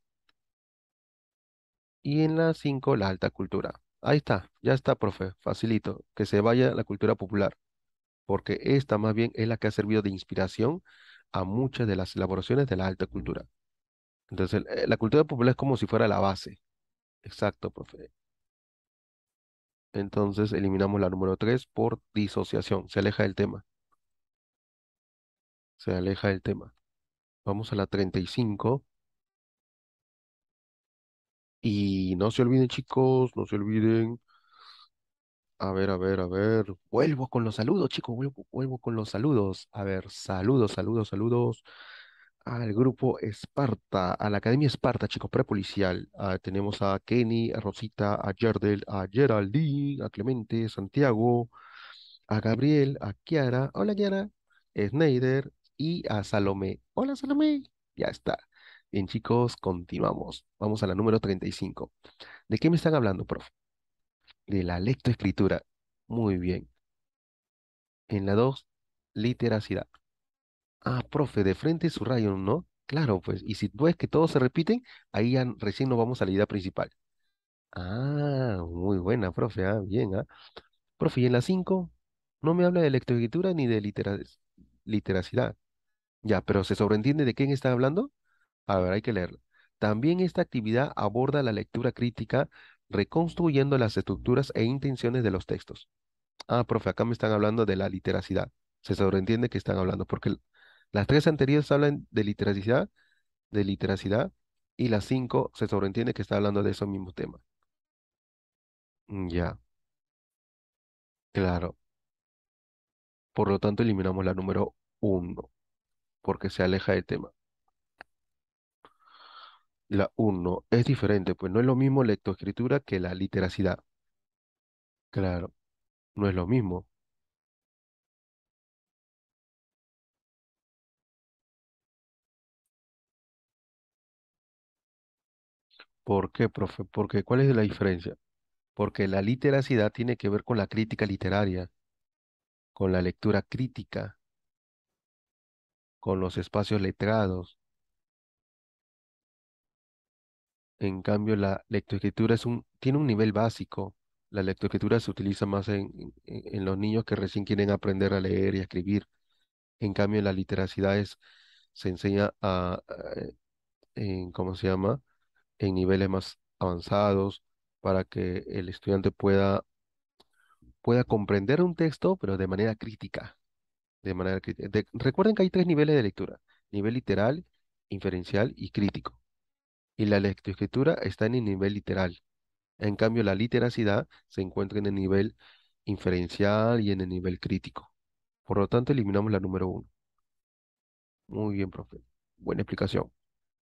Y en la 5, la alta cultura. Ahí está, ya está, profe, facilito, que se vaya la cultura popular porque esta más bien es la que ha servido de inspiración a muchas de las elaboraciones de la alta cultura. Entonces, eh, la cultura popular es como si fuera la base. Exacto, profe. Entonces, eliminamos la número 3 por disociación. Se aleja del tema. Se aleja del tema. Vamos a la 35. Y no se olviden, chicos, no se olviden a ver, a ver, a ver. Vuelvo con los saludos, chicos. Vuelvo, con los saludos. A ver, saludos, saludos, saludos al grupo Esparta, a la Academia Esparta, chicos, prepolicial. policial ah, tenemos a Kenny, a Rosita, a Jardel, a Geraldine, a Clemente, Santiago, a Gabriel, a Kiara. Hola, Kiara. Snyder y a Salomé. Hola, Salomé. Ya está. Bien, chicos, continuamos. Vamos a la número 35. ¿De qué me están hablando, profe? de la lectoescritura. Muy bien. En la 2, literacidad. Ah, profe, de frente su rayo, ¿no? Claro, pues. Y si ves que todos se repiten, ahí recién nos vamos a la idea principal. Ah, muy buena, profe. Ah, bien, ah. Profe, y en la 5, no me habla de lectoescritura ni de literacidad. Ya, pero ¿se sobreentiende de quién está hablando? A ver, hay que leerla. También esta actividad aborda la lectura crítica reconstruyendo las estructuras e intenciones de los textos. Ah, profe, acá me están hablando de la literacidad. Se sobreentiende que están hablando, porque las tres anteriores hablan de literacidad, de literacidad, y las cinco se sobreentiende que está hablando de esos mismo tema. Mm, ya. Claro. Por lo tanto, eliminamos la número uno, porque se aleja del tema. La 1 es diferente, pues no es lo mismo lectoescritura que la literacidad. Claro, no es lo mismo. ¿Por qué, profe? Porque ¿cuál es la diferencia? Porque la literacidad tiene que ver con la crítica literaria, con la lectura crítica, con los espacios letrados, En cambio, la lectoescritura es un, tiene un nivel básico. La lectoescritura se utiliza más en, los niños que recién quieren aprender a leer y a escribir. En cambio, la literacidad se enseña a, eh, en, ¿cómo se llama? En niveles más avanzados para que el estudiante pueda, pueda comprender un texto, pero de manera crítica. De manera recuerden que hay tres niveles de lectura, nivel literal, inferencial y crítico y la lectoescritura está en el nivel literal. En cambio, la literacidad se encuentra en el nivel inferencial y en el nivel crítico. Por lo tanto, eliminamos la número uno. Muy bien, profe. Buena explicación.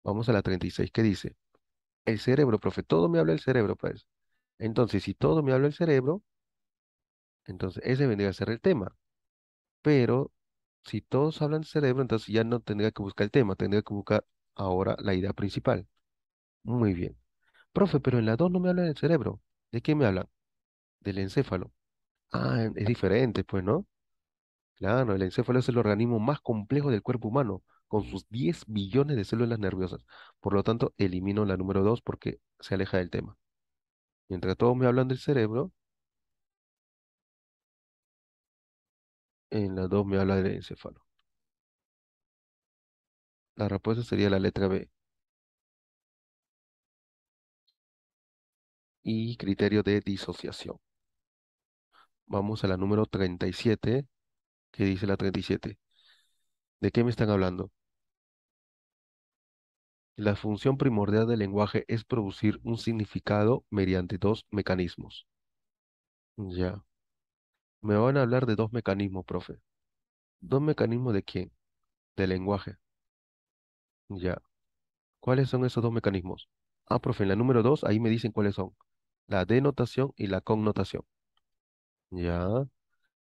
Vamos a la 36 que dice, el cerebro, profe, todo me habla el cerebro, pues. Entonces, si todo me habla el cerebro, entonces ese vendría a ser el tema. Pero si todos hablan cerebro, entonces ya no tendría que buscar el tema, tendría que buscar ahora la idea principal. Muy bien. Profe, pero en la 2 no me hablan del cerebro. ¿De qué me hablan? Del encéfalo. Ah, es ah. diferente, pues, ¿no? Claro, el encéfalo es el organismo más complejo del cuerpo humano, con sus 10 billones de células nerviosas. Por lo tanto, elimino la número 2 porque se aleja del tema. Mientras todos me hablan del cerebro, en la 2 me habla del encéfalo. La respuesta sería la letra B. y criterio de disociación. Vamos a la número 37. ¿Qué dice la 37? ¿De qué me están hablando? La función primordial del lenguaje es producir un significado mediante dos mecanismos. Ya. Me van a hablar de dos mecanismos, profe. ¿Dos mecanismos de quién? Del lenguaje. Ya. ¿Cuáles son esos dos mecanismos? Ah, profe, en la número 2 ahí me dicen cuáles son la denotación y la connotación. ¿Ya?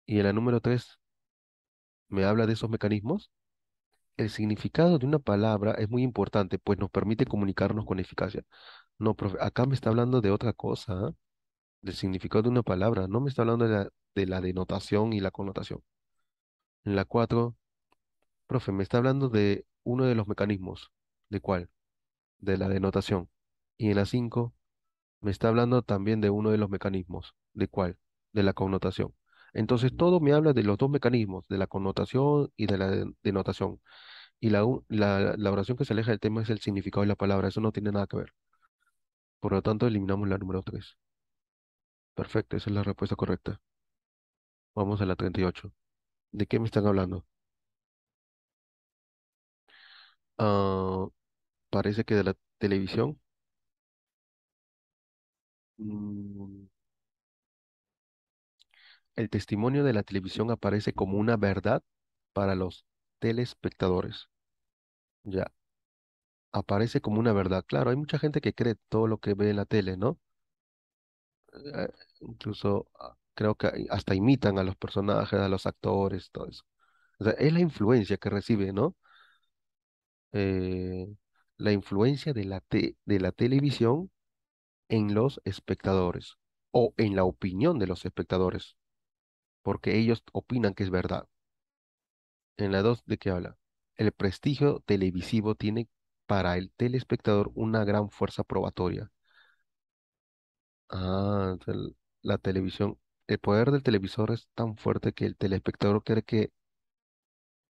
Y en la número 3 me habla de esos mecanismos. El significado de una palabra es muy importante, pues nos permite comunicarnos con eficacia. No, profe, acá me está hablando de otra cosa, ¿ah? del significado de una palabra. No me está hablando de la, de la denotación y la connotación. En la 4, profe, me está hablando de uno de los mecanismos. ¿De cuál? De la denotación. Y en la cinco me está hablando también de uno de los mecanismos. ¿De cuál? De la connotación. Entonces todo me habla de los dos mecanismos, de la connotación y de la denotación. Y la, la, la oración que se aleja del tema es el significado de la palabra, eso no tiene nada que ver. Por lo tanto, eliminamos la número 3. Perfecto, esa es la respuesta correcta. Vamos a la 38. ¿De qué me están hablando? Ah, parece que de la televisión. Mm. El testimonio de la televisión aparece como una verdad para los telespectadores. Ya. Aparece como una verdad. Claro, hay mucha gente que cree todo lo que ve en la tele, ¿no? Eh, incluso ah, creo que hasta imitan a los personajes, a los actores, todo eso. O sea, es la influencia que recibe, ¿no? Eh, la influencia de de la televisión en los espectadores o en la opinión de los espectadores, porque ellos opinan que es verdad. En la 2, ¿de qué habla? El prestigio televisivo tiene para el telespectador una gran fuerza probatoria. Ah, la televisión, el poder del televisor es tan fuerte que el telespectador cree que,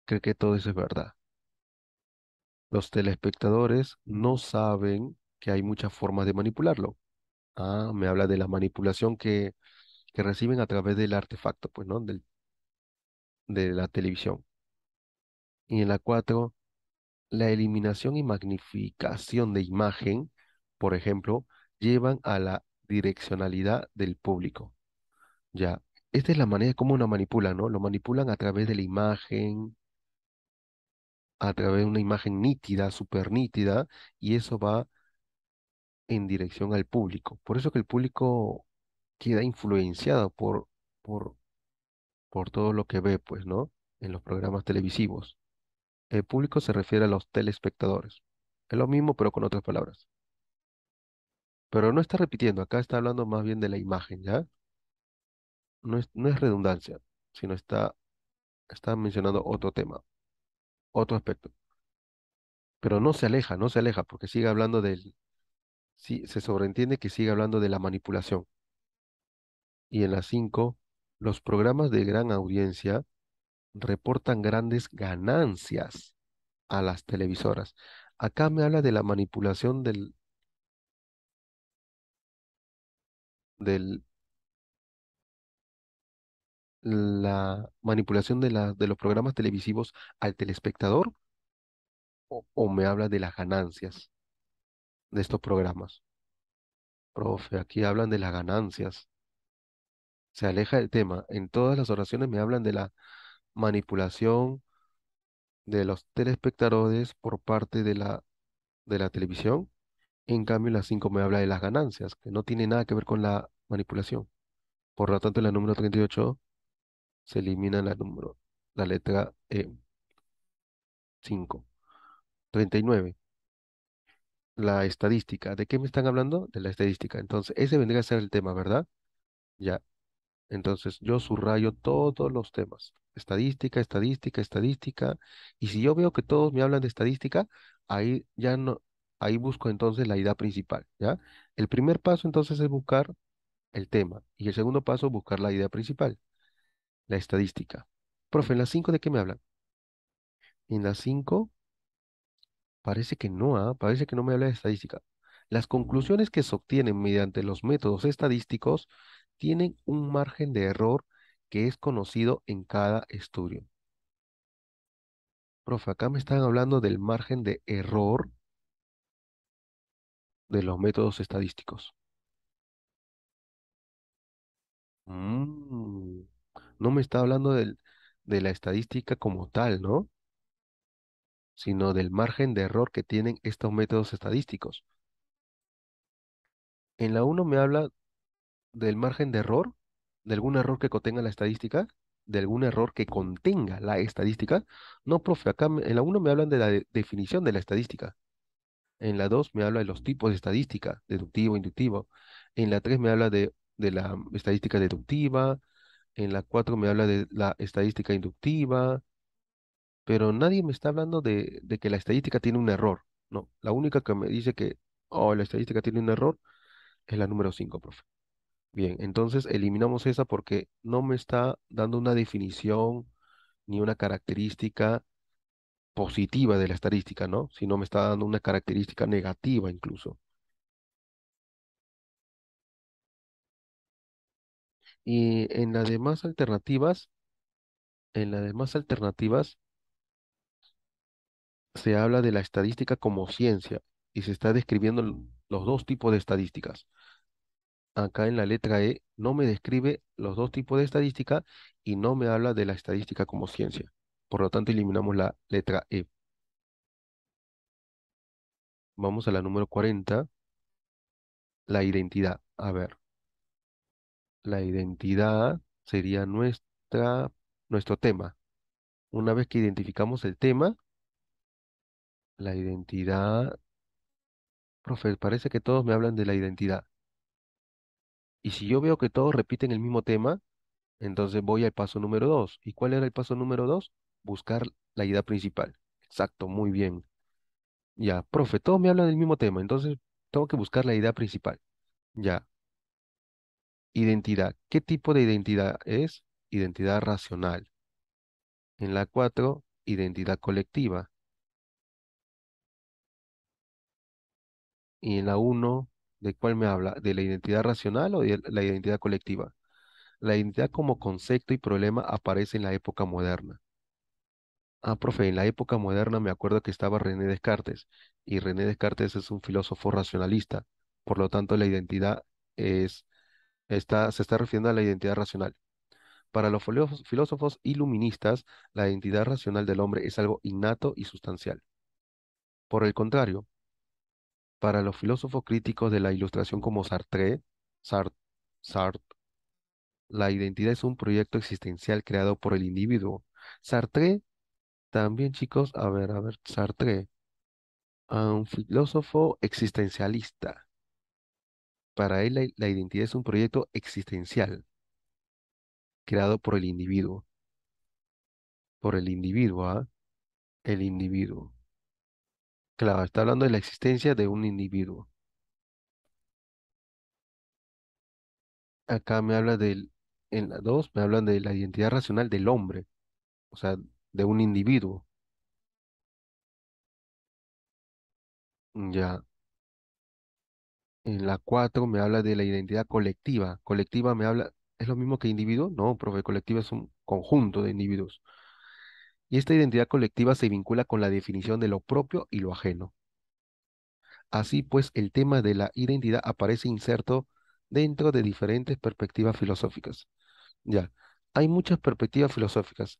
cree que todo eso es verdad. Los telespectadores no saben que hay muchas formas de manipularlo. Ah, me habla de la manipulación que, que reciben a través del artefacto, pues, ¿no? de la televisión. Y en la 4, la eliminación y magnificación de imagen, por ejemplo, llevan a la direccionalidad del público. Ya, esta es la manera como uno manipula ¿no? Lo manipulan a través de la imagen, a través de una imagen nítida, súper nítida, y eso va en dirección al público. Por eso que el público queda influenciado por, por, por todo lo que ve, pues, ¿no? En los programas televisivos. El público se refiere a los telespectadores. Es lo mismo, pero con otras palabras. Pero no está repitiendo, acá está hablando más bien de la imagen, ¿ya? No es, no es redundancia, sino está, está mencionando otro tema, otro aspecto. Pero no se aleja, no se aleja, porque sigue hablando del, se sobreentiende que sigue hablando de la manipulación. Y en las cinco los programas de gran audiencia reportan grandes ganancias a las televisoras. Acá me habla de la manipulación del, la manipulación de, de los programas televisivos al telespectador o me habla de las ganancias de estos programas. Profe, aquí hablan de las ganancias. Se aleja el tema. En todas las oraciones me hablan de la manipulación de los telespectadores por parte de la, de la televisión. En cambio, la 5 me habla de las ganancias, que no tiene nada que ver con la manipulación. Por lo tanto, en la número 38 se elimina la, número, la letra E. 5. 39 la estadística. ¿De qué me están hablando? De la estadística. Entonces, ese vendría a ser el tema, ¿verdad? Ya. Entonces, yo subrayo todos los temas. Estadística, estadística, estadística. Y si yo veo que todos me hablan de estadística, ahí ya no, ahí busco entonces la idea principal, ¿ya? El primer paso entonces es buscar el tema. Y el segundo paso, buscar la idea principal, la estadística. Profe, en las cinco de qué me hablan? En las cinco... Parece que no, ¿ah? Parece que no me habla de estadística. Las conclusiones que se obtienen mediante los métodos estadísticos tienen un margen de error que es conocido en cada estudio. Profe, acá me están hablando del margen de error de los métodos estadísticos. Mm, no me está hablando de la estadística como tal, ¿no? sino del margen de error que tienen estos métodos estadísticos. En la 1 me habla del margen de error, de algún error que contenga la estadística, de algún error que contenga la estadística. No, profe, acá en la 1 me hablan de la definición de la estadística. En la 2 me habla de los tipos de estadística, deductivo, inductivo. En la 3 me habla de, de la estadística deductiva. En la 4 me habla de la estadística inductiva pero nadie me está hablando de, que la estadística tiene un error. No, la única que me dice que, oh, la estadística tiene un error es la número 5, profe. Bien, entonces eliminamos esa porque no me está dando una definición ni una característica positiva de la estadística, ¿no? Sino me está dando una característica negativa incluso. Y en las demás alternativas, en las demás alternativas, se habla de la estadística como ciencia y se está describiendo los dos tipos de estadísticas. Acá en la letra E no me describe los dos tipos de estadística y no me habla de la estadística como ciencia. Por lo tanto, eliminamos la letra E. Vamos a la número 40, la identidad. A ver, la identidad sería nuestra, nuestro tema. Una vez que identificamos el tema, la identidad, profe, parece que todos me hablan de la identidad. Y si yo veo que todos repiten el mismo tema, entonces voy al paso número dos. ¿Y cuál era el paso número dos? Buscar la idea principal. Exacto, muy bien. Ya, profe, todos me hablan del mismo tema, entonces tengo que buscar la idea principal. Ya. Identidad. ¿Qué tipo de identidad es? Identidad racional. En la 4, identidad colectiva. Y en la 1, ¿de cuál me habla? ¿De la identidad racional o de la identidad colectiva? La identidad como concepto y problema aparece en la época moderna. Ah, profe, en la época moderna me acuerdo que estaba René Descartes, y René Descartes es un filósofo racionalista, por lo tanto la identidad es, se está refiriendo a la identidad racional. Para los filósofos iluministas, la identidad racional del hombre es algo innato y sustancial. Por el contrario, para los filósofos críticos de la Ilustración como Sartre, Sartre, la identidad es un proyecto existencial creado por el individuo. Sartre, también chicos, a ver, a ver, Sartre, un filósofo existencialista. Para él la, identidad es un proyecto existencial creado por el individuo. Por el individuo, ¿ah? El individuo. Claro, está hablando de la existencia de un individuo. Acá me habla del, en la 2 me hablan de la identidad racional del hombre, o sea, de un individuo. Ya. En la 4 me habla de la identidad colectiva. Colectiva me habla, ¿es lo mismo que individuo? No, profe, colectiva es un conjunto de individuos y esta identidad colectiva se vincula con la definición de lo propio y lo ajeno. Así pues, el tema de la identidad aparece inserto dentro de diferentes perspectivas filosóficas. Ya, hay muchas perspectivas filosóficas.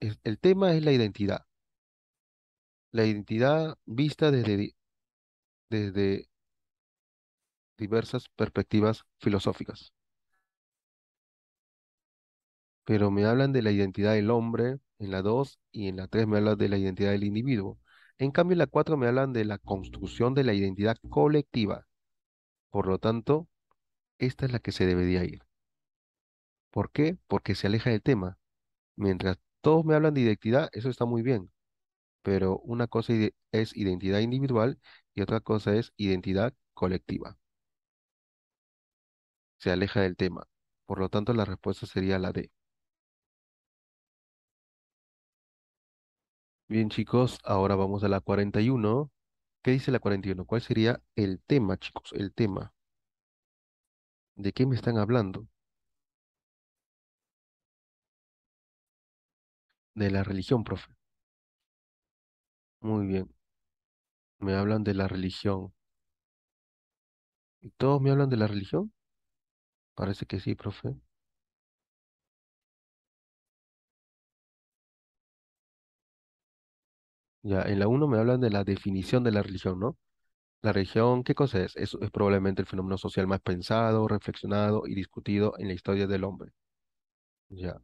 El tema es la identidad. La identidad vista desde, desde diversas perspectivas filosóficas. Pero me hablan de la identidad del hombre, en la 2 y en la 3 me hablan de la identidad del individuo. En cambio, en la 4 me hablan de la construcción de la identidad colectiva. Por lo tanto, esta es la que se debería ir. ¿Por qué? Porque se aleja del tema. Mientras todos me hablan de identidad, eso está muy bien. Pero una cosa es identidad individual y otra cosa es identidad colectiva. Se aleja del tema. Por lo tanto, la respuesta sería la D. Bien, chicos, ahora vamos a la 41. ¿Qué dice la 41? ¿Cuál sería el tema, chicos? El tema. ¿De qué me están hablando? De la religión, profe. Muy bien. Me hablan de la religión. ¿Y todos me hablan de la religión? Parece que sí, profe. Ya, en la 1 me hablan de la definición de la religión, ¿no? La religión, ¿qué cosa es? es? probablemente el fenómeno social más pensado, reflexionado y discutido en la historia del hombre. Ya.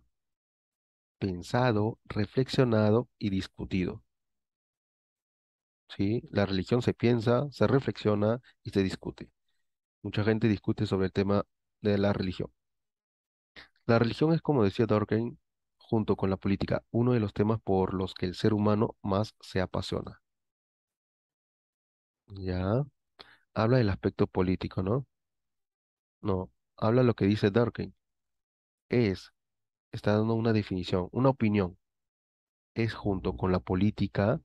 Pensado, reflexionado y discutido. ¿Sí? La religión se piensa, se reflexiona y se discute. Mucha gente discute sobre el tema de la religión. La religión es, como decía Durkheim, junto con la política, uno de los temas por los que el ser humano más se apasiona. Ya. Habla del aspecto político, ¿no? No, habla lo que dice Durkheim. Es, está dando una definición, una opinión. Es junto con la política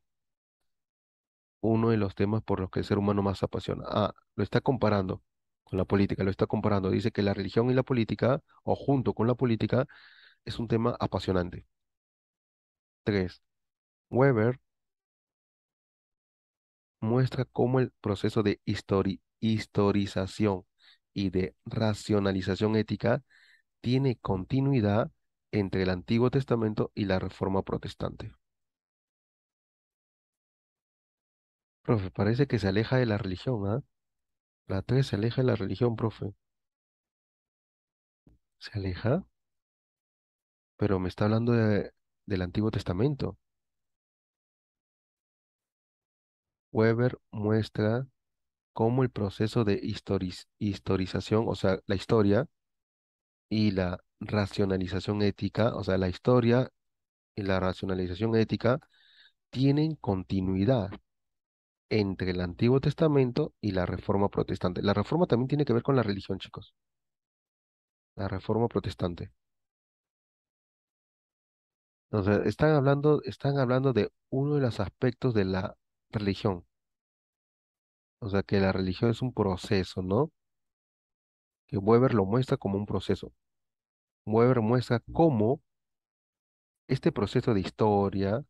uno de los temas por los que el ser humano más se apasiona. Ah, lo está comparando con la política, lo está comparando. Dice que la religión y la política, o junto con la política, es un tema apasionante. Tres, Weber muestra cómo el proceso de historización y de racionalización ética tiene continuidad entre el Antiguo Testamento y la Reforma Protestante. Profe, parece que se aleja de la religión, ¿ah? La 3 se aleja de la religión, profe. ¿Se aleja? Pero me está hablando del Antiguo Testamento. Weber muestra cómo el proceso de historización, o sea, la historia y la racionalización ética, o sea, la historia y la racionalización ética tienen continuidad entre el Antiguo Testamento y la Reforma Protestante. La Reforma también tiene que ver con la religión, chicos. La Reforma Protestante están hablando, están hablando de uno de los aspectos de la religión. O sea, que la religión es un proceso, ¿no? Que Weber lo muestra como un proceso. Weber muestra cómo este proceso de historia,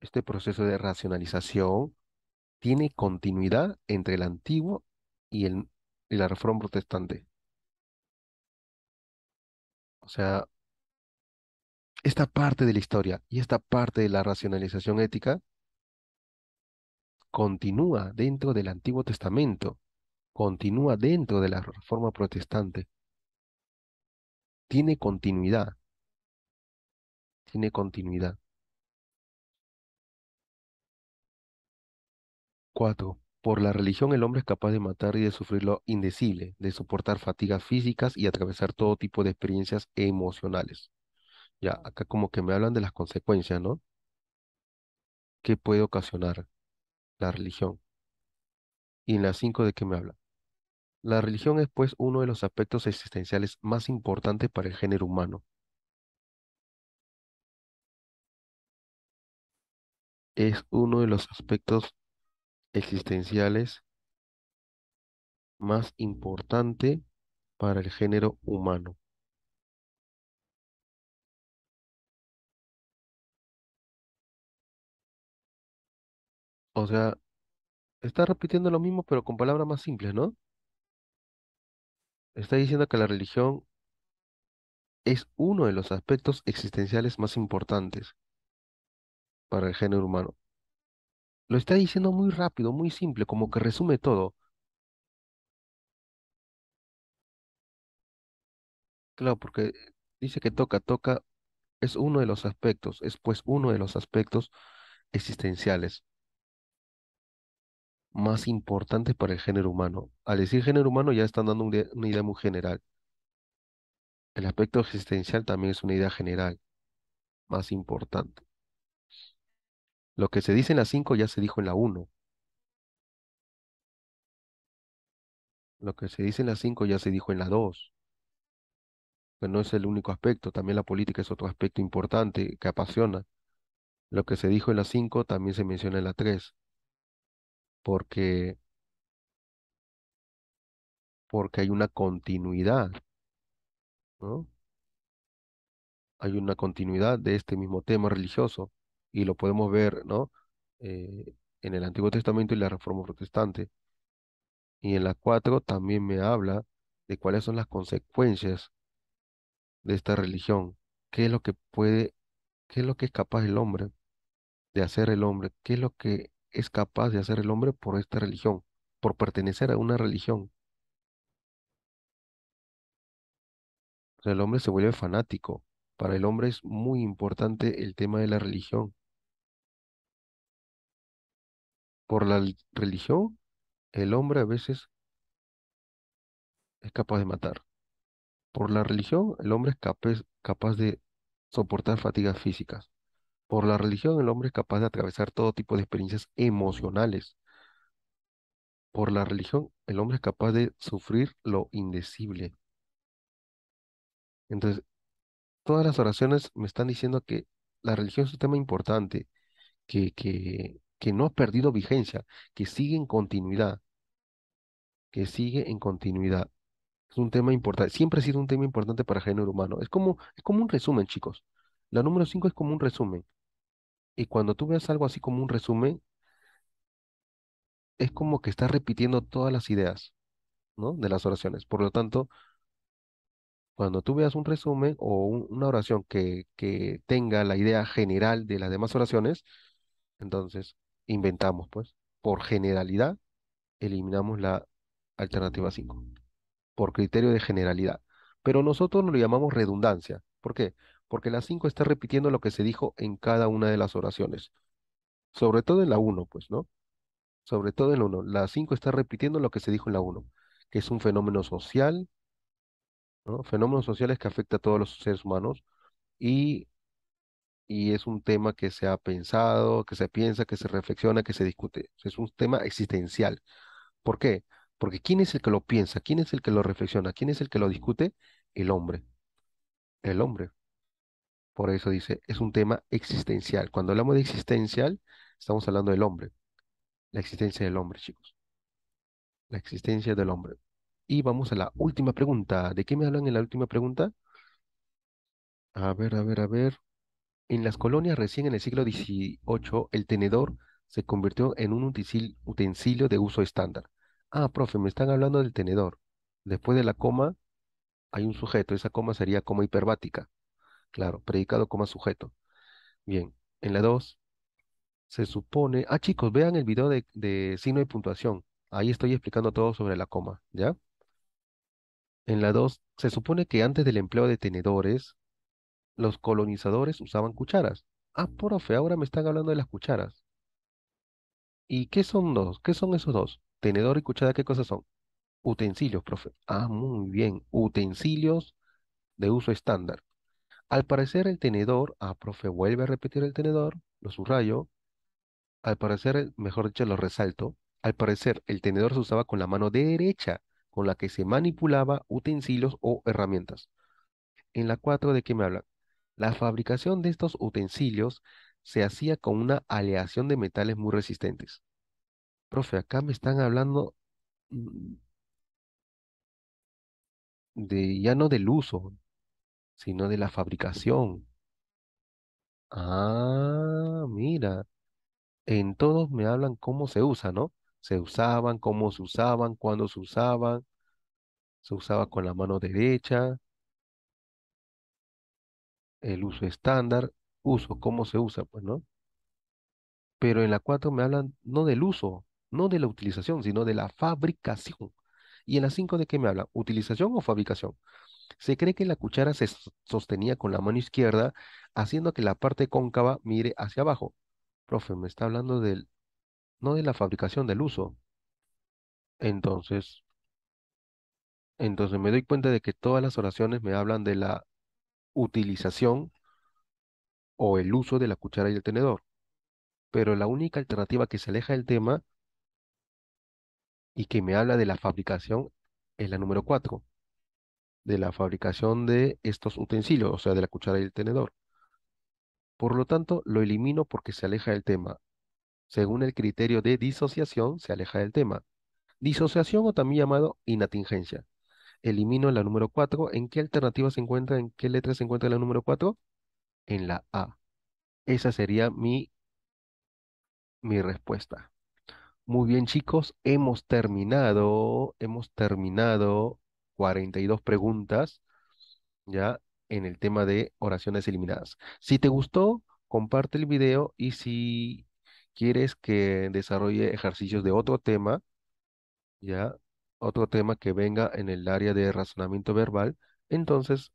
este proceso de racionalización, tiene continuidad entre el antiguo y, el, y la reforma protestante. O sea, esta parte de la historia y esta parte de la racionalización ética continúa dentro del Antiguo Testamento, continúa dentro de la Reforma Protestante. Tiene continuidad. Tiene continuidad. Cuatro. Por la religión el hombre es capaz de matar y de sufrir lo indecible, de soportar fatigas físicas y atravesar todo tipo de experiencias emocionales. Ya, acá como que me hablan de las consecuencias, ¿no? ¿Qué puede ocasionar la religión? Y en las cinco de qué me habla. La religión es pues uno de los aspectos existenciales más importantes para el género humano. Es uno de los aspectos existenciales más importante para el género humano. O sea, está repitiendo lo mismo, pero con palabras más simples, ¿no? Está diciendo que la religión es uno de los aspectos existenciales más importantes para el género humano. Lo está diciendo muy rápido, muy simple, como que resume todo. Claro, porque dice que toca, toca es uno de los aspectos, es pues uno de los aspectos existenciales más importantes para el género humano. Al decir género humano ya están dando una, idea muy general. El aspecto existencial también es una idea general, más importante. Lo que se dice en la 5 ya se dijo en la 1. Lo que se dice en la 5 ya se dijo en la 2. Pero no es el único aspecto, también la política es otro aspecto importante que apasiona. Lo que se dijo en la 5 también se menciona en la 3 porque, porque hay una continuidad, ¿no? Hay una continuidad de este mismo tema religioso y lo podemos ver, ¿no? Eh, en el Antiguo Testamento y la Reforma Protestante. Y en la 4 también me habla de cuáles son las consecuencias de esta religión, qué es lo que puede, qué es lo que es capaz el hombre de hacer el hombre, qué es lo que es capaz de hacer el hombre por esta religión, por pertenecer a una religión. el hombre se vuelve fanático. Para el hombre es muy importante el tema de la religión. Por la religión, el hombre a veces es capaz de matar. Por la religión, el hombre es capaz, capaz de soportar fatigas físicas. Por la religión el hombre es capaz de atravesar todo tipo de experiencias emocionales. Por la religión el hombre es capaz de sufrir lo indecible. Entonces, todas las oraciones me están diciendo que la religión es un tema importante, que, que, que no ha perdido vigencia, que sigue en continuidad, que sigue en continuidad. Es un tema importante, siempre ha sido un tema importante para el género humano. Es como, es como un resumen, chicos. La número 5 es como un resumen. Y cuando tú veas algo así como un resumen, es como que estás repitiendo todas las ideas, ¿no? De las oraciones. Por lo tanto, cuando tú veas un resumen o una oración que, que tenga la idea general de las demás oraciones, entonces inventamos, pues, por generalidad, eliminamos la alternativa 5, por criterio de generalidad. Pero nosotros lo llamamos redundancia. ¿Por qué? porque la 5 está repitiendo lo que se dijo en cada una de las oraciones. Sobre todo en la 1, pues, ¿no? Sobre todo en la 1. La 5 está repitiendo lo que se dijo en la 1, que es un fenómeno social, ¿no? Fenómenos sociales que afecta a todos los seres humanos y, y es un tema que se ha pensado, que se piensa, que se reflexiona, que se discute. Es un tema existencial. ¿Por qué? Porque ¿quién es el que lo piensa? ¿Quién es el que lo reflexiona? ¿Quién es el que lo discute? El hombre. El hombre. Por eso dice, es un tema existencial. Cuando hablamos de existencial, estamos hablando del hombre. La existencia del hombre, chicos. La existencia del hombre. Y vamos a la última pregunta. ¿De qué me hablan en la última pregunta? A ver, a ver, a ver. En las colonias recién en el siglo XVIII, el tenedor se convirtió en un utensilio de uso estándar. Ah, profe, me están hablando del tenedor. Después de la coma hay un sujeto. Esa coma sería coma hiperbática. Claro, predicado como sujeto. Bien, en la 2 se supone... Ah, chicos, vean el video de, signo y puntuación. Ahí estoy explicando todo sobre la coma, ¿ya? En la 2 se supone que antes del empleo de tenedores, los colonizadores usaban cucharas. Ah, profe, ahora me están hablando de las cucharas. ¿Y qué son dos? ¿Qué son esos dos? Tenedor y cuchara, ¿qué cosas son? Utensilios, profe. Ah, muy bien. Utensilios de uso estándar. Al parecer el tenedor, ah, profe, vuelve a repetir el tenedor, lo subrayo. Al parecer, mejor dicho, lo resalto. Al parecer, el tenedor se usaba con la mano derecha, con la que se manipulaba utensilios o herramientas. En la 4, ¿de qué me hablan? La fabricación de estos utensilios se hacía con una aleación de metales muy resistentes. Profe, acá me están hablando de ya no del uso, sino de la fabricación. Ah, mira. En todos me hablan cómo se usa, ¿no? Se usaban, cómo se usaban, cuándo se usaban. Se usaba con la mano derecha. El uso estándar, uso, cómo se usa, pues, ¿no? Pero en la 4 me hablan no del uso, no de la utilización, sino de la fabricación. Y en la 5 de qué me hablan? ¿Utilización o fabricación? Se cree que la cuchara se sostenía con la mano izquierda, haciendo que la parte cóncava mire hacia abajo. Profe, me está hablando del, no de la fabricación del uso. Entonces, entonces me doy cuenta de que todas las oraciones me hablan de la utilización o el uso de la cuchara y el tenedor. Pero la única alternativa que se aleja del tema y que me habla de la fabricación es la número 4 de la fabricación de estos utensilios, o sea, de la cuchara y el tenedor. Por lo tanto, lo elimino porque se aleja del tema. Según el criterio de disociación, se aleja del tema. Disociación o también llamado inatingencia. Elimino la número 4. ¿En qué alternativa se encuentra? ¿En qué letra se encuentra la número 4? En la A. Esa sería mi, mi respuesta. Muy bien, chicos. Hemos terminado. Hemos terminado 42 preguntas, ya, en el tema de oraciones eliminadas. Si te gustó, comparte el video y si quieres que desarrolle ejercicios de otro tema, ya, otro tema que venga en el área de razonamiento verbal, entonces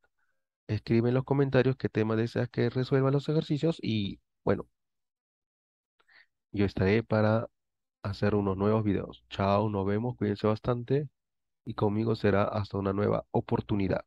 escribe en los comentarios qué tema deseas que resuelva los ejercicios y bueno, yo estaré para hacer unos nuevos videos. Chao, nos vemos, cuídense bastante y conmigo será hasta una nueva oportunidad.